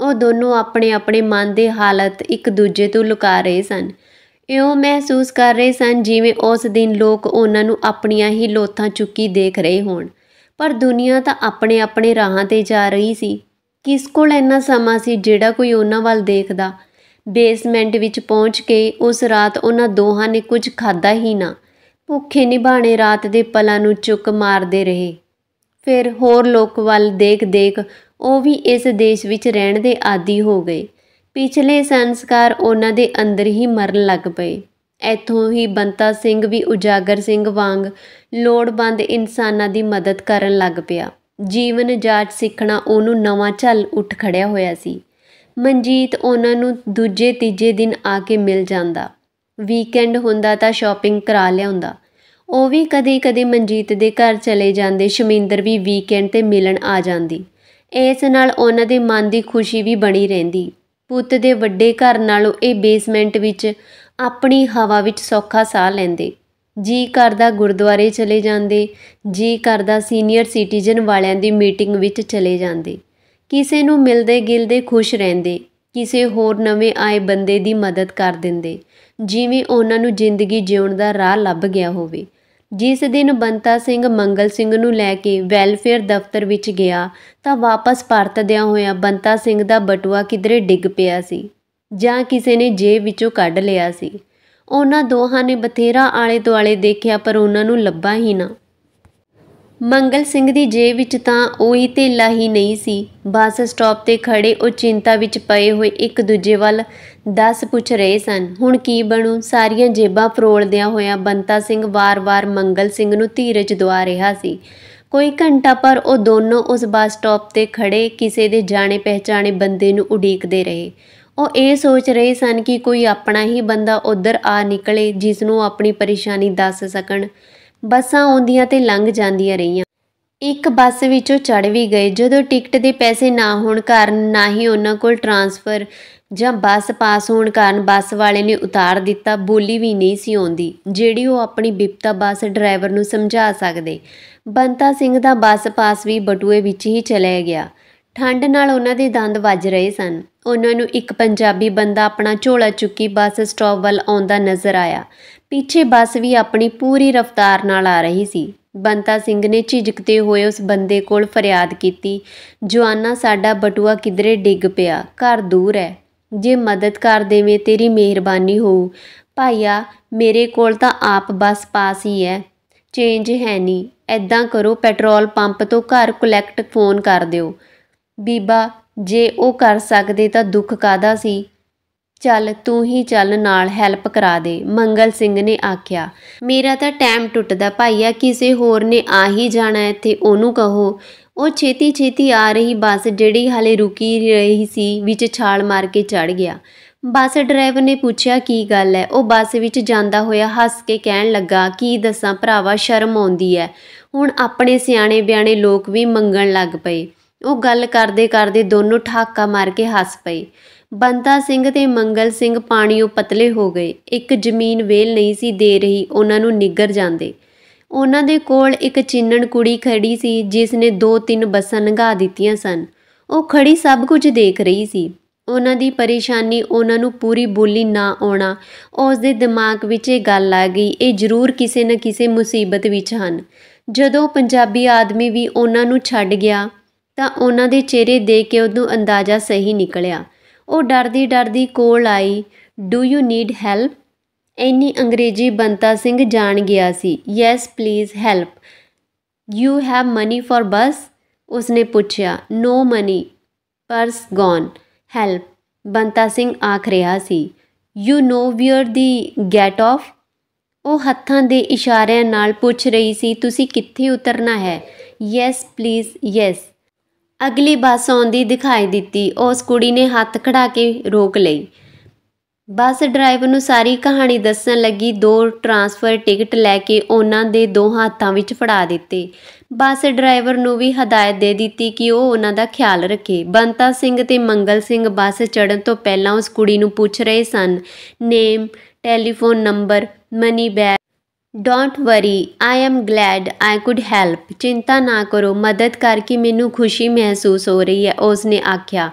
ਉਹ ਦੋਨੋਂ ਆਪਣੇ ਆਪਣੇ ਮਨ ਦੇ ਹਾਲਤ ਇੱਕ ਦੂਜੇ ਤੋਂ ਲੁਕਾ ਰਹੇ ਸਨ ਇਉਂ ਮਹਿਸੂਸ ਕਰ ਰਹੇ ਸਨ ਜਿਵੇਂ ਉਸ ਦਿਨ ਲੋਕ ਉਹਨਾਂ ਨੂੰ ਆਪਣੀਆਂ ਹੀ ਲੋਥਾਂ ਚੁੱਕੀ ਦੇਖ ਰਹੇ ਹੋਣ ਪਰ ਦੁਨੀਆ ਤਾਂ ਆਪਣੇ ਆਪਣੇ ਰਾਹਾਂ ਤੇ ਜਾ ਰਹੀ ਸੀ ਕਿਸ ਕੋਲ ਇੰਨਾ ਸਮਾਂ ਸੀ ਜਿਹੜਾ ਕੋਈ ਉਹਨਾਂ ਵੱਲ ਦੇਖਦਾ ਬੇਸਮੈਂਟ ਵਿੱਚ ਪਹੁੰਚ ਕੇ ਉਸ ਰਾਤ ਉਹਨਾਂ ਦੋਹਾਂ ਨੇ ਕੁਝ ਖਾਦਾ ਹੀ ਨਾ ਭੁੱਖੇ ਨਿਭਾਣੇ ਰਾਤ ਦੇ ਪਲਾਂ ਨੂੰ ਚੁੱਕ ਮਾਰਦੇ ਰਹੇ ਫਿਰ ਹੋਰ ਲੋਕ ਵੱਲ ਦੇਖ ਦੇਖ ਉਹ ਵੀ ਇਸ ਦੇਸ਼ ਵਿੱਚ ਰਹਿਣ ਦੇ ਆਦੀ ਹੋ ਗਏ ਪਿਛਲੇ ਸੰਸਕਾਰ ਉਹਨਾਂ ਦੇ ਅੰਦਰ ਹੀ ਮਰਨ ਲੱਗ ਪਏ ਇਥੋਂ ਹੀ ਬੰਤਾ ਸਿੰਘ ਵੀ ਉਜਾਗਰ ਸਿੰਘ ਵਾਂਗ ਲੋੜਵੰਦ ਇਨਸਾਨਾਂ ਦੀ ਮਦਦ ਕਰਨ ਲੱਗ ਪਿਆ ਜੀਵਨ ਜਾਚ ਸਿੱਖਣਾ ਉਹਨੂੰ ਨਵਾਂ ਚੱਲ ਉੱਠ ਖੜਿਆ ਹੋਇਆ ਸੀ ਮਨਜੀਤ ਉਹਨਾਂ ਨੂੰ ਦੂਜੇ ਤੀਜੇ ਦਿਨ ਆ ਕੇ ਮਿਲ ਜਾਂਦਾ ਵੀਕਐਂਡ ਹੁੰਦਾ ਤਾਂ ਸ਼ਾਪਿੰਗ ਕਰਾ ਲਿਆਉਂਦਾ ਉਹ ਵੀ ਕਦੇ-ਕਦੇ ਮਨਜੀਤ ਦੇ ਘਰ ਚਲੇ ਜਾਂਦੇ ਸ਼ਮਿੰਦਰ ਵੀ ਵੀਕਐਂਡ ਤੇ ਮਿਲਣ ਆ ਜਾਂਦੀ ਇਸ ਨਾਲ ਉਹਨਾਂ ਦੇ ਮਨ ਦੀ ਖੁਸ਼ੀ ਵੀ ਬਣੀ ਰਹਿੰਦੀ ਪੁੱਤ ਦੇ ਵੱਡੇ ਘਰ ਨਾਲੋਂ ਇਹ ਬੇਸਮੈਂਟ ਵਿੱਚ ਆਪਣੀ ਹਵਾ ਵਿੱਚ ਸੌਖਾ ਸਾਹ ਲੈਂਦੇ ਜੀ ਕਰਦਾ ਗੁਰਦੁਆਰੇ ਚਲੇ ਜਾਂਦੇ ਜੀ ਕਰਦਾ ਸੀਨੀਅਰ ਸਿਟੀਜ਼ਨ ਵਾਲਿਆਂ ਦੀ ਮੀਟਿੰਗ ਵਿੱਚ ਚਲੇ ਜਾਂਦੇ ਕਿਸੇ ਨੂੰ ਮਿਲਦੇ ਗਿਲਦੇ ਖੁਸ਼ ਰਹਿੰਦੇ ਕਿਸੇ ਹੋਰ ਨਵੇਂ ਆਏ ਬੰਦੇ ਦੀ ਮਦਦ ਕਰ ਦਿੰਦੇ ਜਿਵੇਂ ਉਹਨਾਂ ਨੂੰ ਜ਼ਿੰਦਗੀ ਜਿਉਣ ਦਾ ਰਾਹ ਲੱਭ ਗਿਆ ਹੋਵੇ ਜਿਸ ਦਿਨ ਬੰਤਾ ਸਿੰਘ ਮੰਗਲ ਸਿੰਘ ਨੂੰ ਲੈ ਕੇ ਵੈਲਫੇਅਰ ਦਫ਼ਤਰ ਵਿੱਚ ਗਿਆ ਤਾਂ ਵਾਪਸ ਪਰਤਦਿਆਂ ਹੋਇਆ ਬੰਤਾ ਸਿੰਘ ਦਾ ਬਟੂਆ ਕਿਧਰੇ ਡਿੱਗ ਪਿਆ ਸੀ ਜਾਂ ਕਿਸੇ ਨੇ ਜੇਬ ਵਿੱਚੋਂ ਕੱਢ ਲਿਆ ਸੀ ਉਹਨਾਂ ਦੋਹਾਂ ਨੇ ਬਥੇਰਾ ਆਲੇ ਦੁਆਲੇ ਦੇਖਿਆ ਪਰ ਉਹਨਾਂ ਨੂੰ ਲੱਭਾ ਹੀ ਨਾ ਮੰਗਲ ਸਿੰਘ ਦੀ ਜੇਬ ਵਿੱਚ ਤਾਂ ਉਹੀ ਤੇ ਹੀ ਨਹੀਂ ਸੀ ਬੱਸ ਸਟਾਪ ਤੇ ਖੜੇ ਉਹ ਚਿੰਤਾ ਵਿੱਚ ਪਏ ਹੋਏ ਇੱਕ ਦੂਜੇ ਵੱਲ ਦੱਸ ਪੁੱਛ ਰਹੇ ਸਨ ਹੁਣ ਕੀ ਬਣੂ ਸਾਰੀਆਂ ਜੇਬਾਂ ਫਰੋਲਦਿਆਂ ਹੋਇਆਂ ਬੰਤਾ ਸਿੰਘ ਵਾਰ-ਵਾਰ ਮੰਗਲ ਸਿੰਘ ਨੂੰ ਧੀਰਜ ਦਵਾ ਰਿਹਾ ਸੀ ਕੋਈ ਘੰਟਾ ਪਰ ਉਹ ਦੋਨੋਂ ਉਸ ਬੱਸ ਸਟਾਪ ਤੇ ਖੜੇ ਕਿਸੇ ਦੇ ਜਾਣੇ ਪਹਿਚਾਣੇ ਬੰਦੇ ਨੂੰ ਉਡੀਕਦੇ ਰਹੇ ਉਹ ਇਹ ਸੋਚ ਰਹੇ ਸਨ ਕਿ ਕੋਈ ਆਪਣਾ ਹੀ ਬੰਦਾ ਉਧਰ ਆ ਨਿਕਲੇ ਜਿਸ ਨੂੰ ਆਪਣੀ ਪਰੇਸ਼ਾਨੀ ਦੱਸ ਸਕਣ ਬੱਸਾਂ ਆਉਂਦੀਆਂ ਤੇ ਲੰਘ ਜਾਂਦੀਆਂ ਰਹੀਆਂ ਇੱਕ ਬੱਸ ਵਿੱਚੋਂ ਚੜ ਵੀ ਗਏ ਜਦੋਂ ਟਿਕਟ ਦੇ ਪੈਸੇ ਨਾ ਹੋਣ ਕਾਰਨ ਨਾ ਹੀ ਉਹਨਾਂ ਕੋਲ ਟਰਾਂਸਫਰ ਜਾਂ ਬੱਸ ਪਾਸ ਹੋਣ ਕਾਰਨ ਬੱਸ ਵਾਲੇ ਨੇ ਉਤਾਰ ਦਿੱਤਾ ਬੋਲੀ ਵੀ ਨਹੀਂ ਸੀ ਆਉਂਦੀ ਜਿਹੜੀ ਉਹ ਆਪਣੀ ਬਿਪਤਾ ਬੱਸ ਡਰਾਈਵਰ ਨੂੰ ਸਮਝਾ ਸਕਦੇ ਬੰਤਾ ਸਿੰਘ ਦਾ ਬੱਸ ਪਾਸ ਵੀ ਬਟੂਏ ਵਿੱਚ ਹੀ ਚਲੇ ਗਿਆ ਠੰਡ ਨਾਲ ਉਹਨਾਂ ਦੇ ਦੰਦ ਵੱਜ ਰਹੇ ਸਨ ਉਹਨਾਂ ਨੂੰ ਇੱਕ ਪੰਜਾਬੀ ਬੰਦਾ ਆਪਣਾ ਝੋਲਾ ਚੁੱਕੀ ਬੱਸ ਸਟਾਪ ਵੱਲ ਆਉਂਦਾ ਨਜ਼ਰ ਆਇਆ ਪਿੱਛੇ ਬੱਸ ਵੀ ਆਪਣੀ ਪੂਰੀ ਰਫ਼ਤਾਰ ਨਾਲ ਆ ਰਹੀ ਸੀ ਬੰਤਾ ਸਿੰਘ ਨੇ ਝਿਜਕਦੇ ਹੋਏ ਉਸ ਬੰਦੇ ਕੋਲ ਫਰਿਆਦ ਕੀਤੀ ਜਵਾਨਾ ਸਾਡਾ ਬਟੂਆ ਕਿਧਰੇ ਡਿੱਗ ਪਿਆ ਘਰ ਦੂਰ ਹੈ ਜੇ ਮਦਦ ਕਰ ਦੇਵੇਂ ਤੇਰੀ ਮਿਹਰਬਾਨੀ ਹੋਊ ਭਾਈਆ ਮੇਰੇ ਕੋਲ ਤਾਂ ਆਪ ਬੱਸ ਪਾਸ ਹੀ ਹੈ ਚੇਂਜ ਹੈ ਨਹੀਂ ਐਦਾਂ ਕਰੋ ਪੈਟਰੋਲ ਪੰਪ ਤੋਂ ਘਰ ਕਲੈਕਟ ਫੋਨ ਕਰ ਦਿਓ ਬੀਬਾ ਜੇ ਉਹ ਕਰ ਸਕਦੇ ਤਾਂ ਦੁੱਖ ਕਾਦਾ ਸੀ ਚੱਲ ਤੂੰ ਹੀ ਚੱਲ ਨਾਲ ਹੈਲਪ ਕਰਾ ਦੇ ਮੰਗਲ ਸਿੰਘ ਨੇ ਆਖਿਆ ਮੇਰਾ ਤਾਂ ਟਾਈਮ ਟੁੱਟਦਾ ਭਾਈਆ ਕਿਸੇ ਹੋਰ ਨੇ ਆ ਹੀ ਜਾਣਾ ਇੱਥੇ ਉਹਨੂੰ ਕਹੋ ਉਹ ਛੇਤੀ ਛੇਤੀ ਆ ਰਹੀ ਬੱਸ ਜਿਹੜੀ ਹਾਲੇ ਰੁਕੀ ਰਹੀ ਸੀ ਵਿੱਚ ਛਾਲ ਮਾਰ ਕੇ ਚੜ ਗਿਆ ਬੱਸ ਡਰਾਈਵਰ ਨੇ ਪੁੱਛਿਆ ਕੀ ਗੱਲ ਹੈ ਉਹ ਬੱਸ ਵਿੱਚ ਜਾਂਦਾ ਹੋਇਆ ਹੱਸ ਕੇ ਕਹਿਣ ਲੱਗਾ ਕੀ ਦੱਸਾਂ ਭਰਾਵਾ ਸ਼ਰਮ ਆਉਂਦੀ ਹੈ ਹੁਣ ਆਪਣੇ ਸਿਆਣੇ ਬਿਆਣੇ ਲੋਕ ਵੀ ਮੰਗਣ ਲੱਗ ਪਏ ਉਹ ਗੱਲ ਕਰਦੇ ਕਰਦੇ ਦੋਨੋਂ ਠਾਕਾ ਮਾਰ ਕੇ ਹੱਸ ਪਏ ਬੰਤਾ ਸਿੰਘ ਤੇ ਮੰਗਲ ਸਿੰਘ ਪਾਣੀੋਂ ਪਤਲੇ ਹੋ ਗਏ ਇੱਕ ਜ਼ਮੀਨ ਵੇਲ ਨਹੀਂ ਸੀ ਦੇ ਰਹੀ ਉਹਨਾਂ ਨੂੰ ਨਿੱਗਰ ਜਾਂਦੇ ਉਹਨਾਂ ਦੇ ਕੋਲ ਇੱਕ ਚਿੰਨਣ ਕੁੜੀ ਖੜੀ ਸੀ ਜਿਸ ਨੇ ਦੋ ਤਿੰਨ ਬੱਸਾਂ ਲੰਘਾ ਦਿੱਤੀਆਂ ਸਨ ਉਹ ਖੜੀ ਸਭ ਕੁਝ ਦੇਖ ਰਹੀ ਸੀ ਉਹਨਾਂ ਦੀ ਪਰੇਸ਼ਾਨੀ ਉਹਨਾਂ ਨੂੰ ਪੂਰੀ ਬੋਲੀ ਨਾ ਆਉਣਾ ਉਸ ਦੇ ਦਿਮਾਗ ਵਿੱਚ ਇਹ ਗੱਲ ਆ ਗਈ ਇਹ ਜ਼ਰੂਰ ਕਿਸੇ ਨਾ ਕਿਸੇ ਮੁਸੀਬਤ ਵਿੱਚ ਹਨ ਜਦੋਂ ਪੰਜਾਬੀ ਆਦਮੀ ਵੀ ਉਹਨਾਂ ਨੂੰ ਛੱਡ ਗਿਆ ਤਾਂ ਉਹਨਾਂ ਦੇ ਚਿਹਰੇ ਦੇਖ ਕੇ ਉਹਨੂੰ ਅੰਦਾਜ਼ਾ ਸਹੀ ਨਿਕਲਿਆ ਉਹ ਡਰਦੀ ਡਰਦੀ ਕੋਲ ਆਈ ਡੂ ਯੂ ਨੀਡ ਹੈਲਪ ਐਨੀ ਅੰਗਰੇਜ਼ੀ ਬੰਤਾ ਸਿੰਘ ਜਾਣ ਗਿਆ ਸੀ yes please help you have money for bus ਉਸਨੇ ਪੁੱਛਿਆ no money purse gone help Banta Singh ਆਖ ਰਿਹਾ ਸੀ you know where the get off ਉਹ ਹੱਥਾਂ ਦੇ ਇਸ਼ਾਰਿਆਂ ਨਾਲ ਪੁੱਛ ਰਹੀ ਸੀ ਤੁਸੀਂ ਕਿੱਥੇ ਉਤਰਨਾ ਹੈ ਯੈਸ ਪਲੀਜ਼ ਯੈਸ ਅਗਲੀ ਬੱਸ ਆਉਂਦੀ ਦਿਖਾਈ ਦਿੱਤੀ ਉਸ ਕੁੜੀ ਨੇ ਹੱਥ ਖੜਾ ਕੇ ਰੋਕ ਲਈ ਬੱਸ ਡਰਾਈਵਰ ਨੂੰ ਸਾਰੀ ਕਹਾਣੀ ਦੱਸਣ ਲੱਗੀ ਦੋ ਟ੍ਰਾਂਸਫਰ ਟਿਕਟ ਲੈ ਕੇ ਉਹਨਾਂ ਦੇ ਦੋ ਹੱਥਾਂ ਵਿੱਚ ਫੜਾ ਦਿੱਤੇ ਬੱਸ ਡਰਾਈਵਰ ਨੂੰ ਵੀ ਹਦਾਇਤ ਦੇ ਦਿੱਤੀ ਕਿ ਉਹ ਉਹਨਾਂ ਦਾ ਖਿਆਲ ਰੱਖੇ ਬੰਤਾ ਸਿੰਘ ਤੇ ਮੰਗਲ ਸਿੰਘ ਬੱਸ ਚੜਨ ਤੋਂ ਪਹਿਲਾਂ ਉਸ ਕੁੜੀ ਨੂੰ ਪੁੱਛ ਰਹੇ ਸਨ name telephone number money bag don't worry I am glad I could help ਚਿੰਤਾ ਨਾ ਕਰੋ ਮਦਦ ਕਰਕੇ ਮੈਨੂੰ ਖੁਸ਼ੀ ਮਹਿਸੂਸ ਹੋ ਰਹੀ ਹੈ ਉਸ ਨੇ ਆਖਿਆ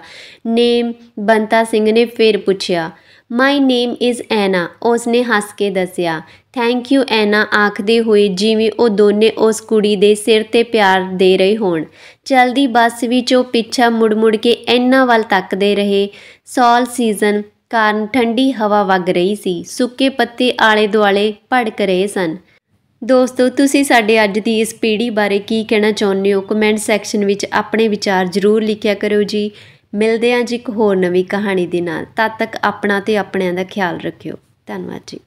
ਨੇਮ ਬੰਤਾ ਸਿੰਘ ਨੇ ਫਿਰ ਪੁੱਛਿਆ ਮਾਈ ਨੇਮ ਇਜ਼ ਐਨਾ ਉਸ ਨੇ ਹੱਸ ਕੇ ਦੱਸਿਆ ਥੈਂਕ ਯੂ ਐਨਾ ਆਖਦੇ ਹੋਏ ਜਿਵੇਂ ਉਹ ਦੋਨੇ ਉਸ ਕੁੜੀ ਦੇ ਸਿਰ ਤੇ ਪਿਆਰ ਦੇ ਰਹੇ ਹੋਣ ਚਲਦੀ ਬੱਸ ਵਿੱਚ ਉਹ ਪਿੱਛਾ ਮੁੜ-ਮੁੜ ਕੇ ਐਨਾ ਵੱਲ ਤੱਕਦੇ ਰਹੇ ਸੌਲ ਸੀਜ਼ਨ ਕਾਰਨ ਠੰਡੀ ਹਵਾ ਵਗ ਰਹੀ ਸੀ ਸੁੱਕੇ ਪੱਤੇ ਆਲੇ ਦੁਆਲੇ ਭੜਕ ਰਹੇ ਸਨ ਦੋਸਤੋ ਤੁਸੀਂ ਸਾਡੇ ਅੱਜ ਦੀ ਇਸ ਪੀੜੀ ਬਾਰੇ ਕੀ ਕਹਿਣਾ ਚਾਹੁੰਦੇ ਹੋ ਕਮੈਂਟ ਸੈਕਸ਼ਨ ਵਿੱਚ ਆਪਣੇ ਵਿਚਾਰ ਜ਼ਰੂਰ ਲਿਖਿਆ ਕਰੋ ਜੀ ਮਿਲਦੇ ਹਾਂ ਜੀ ਇੱਕ ਹੋਰ ਨਵੀਂ ਕਹਾਣੀ ਦੇ ਨਾਲ ਤਦ ਤੱਕ ਆਪਣਾ ਤੇ ਆਪਣਿਆਂ ਦਾ ਖਿਆਲ ਰੱਖਿਓ ਧੰਨਵਾਦ ਜੀ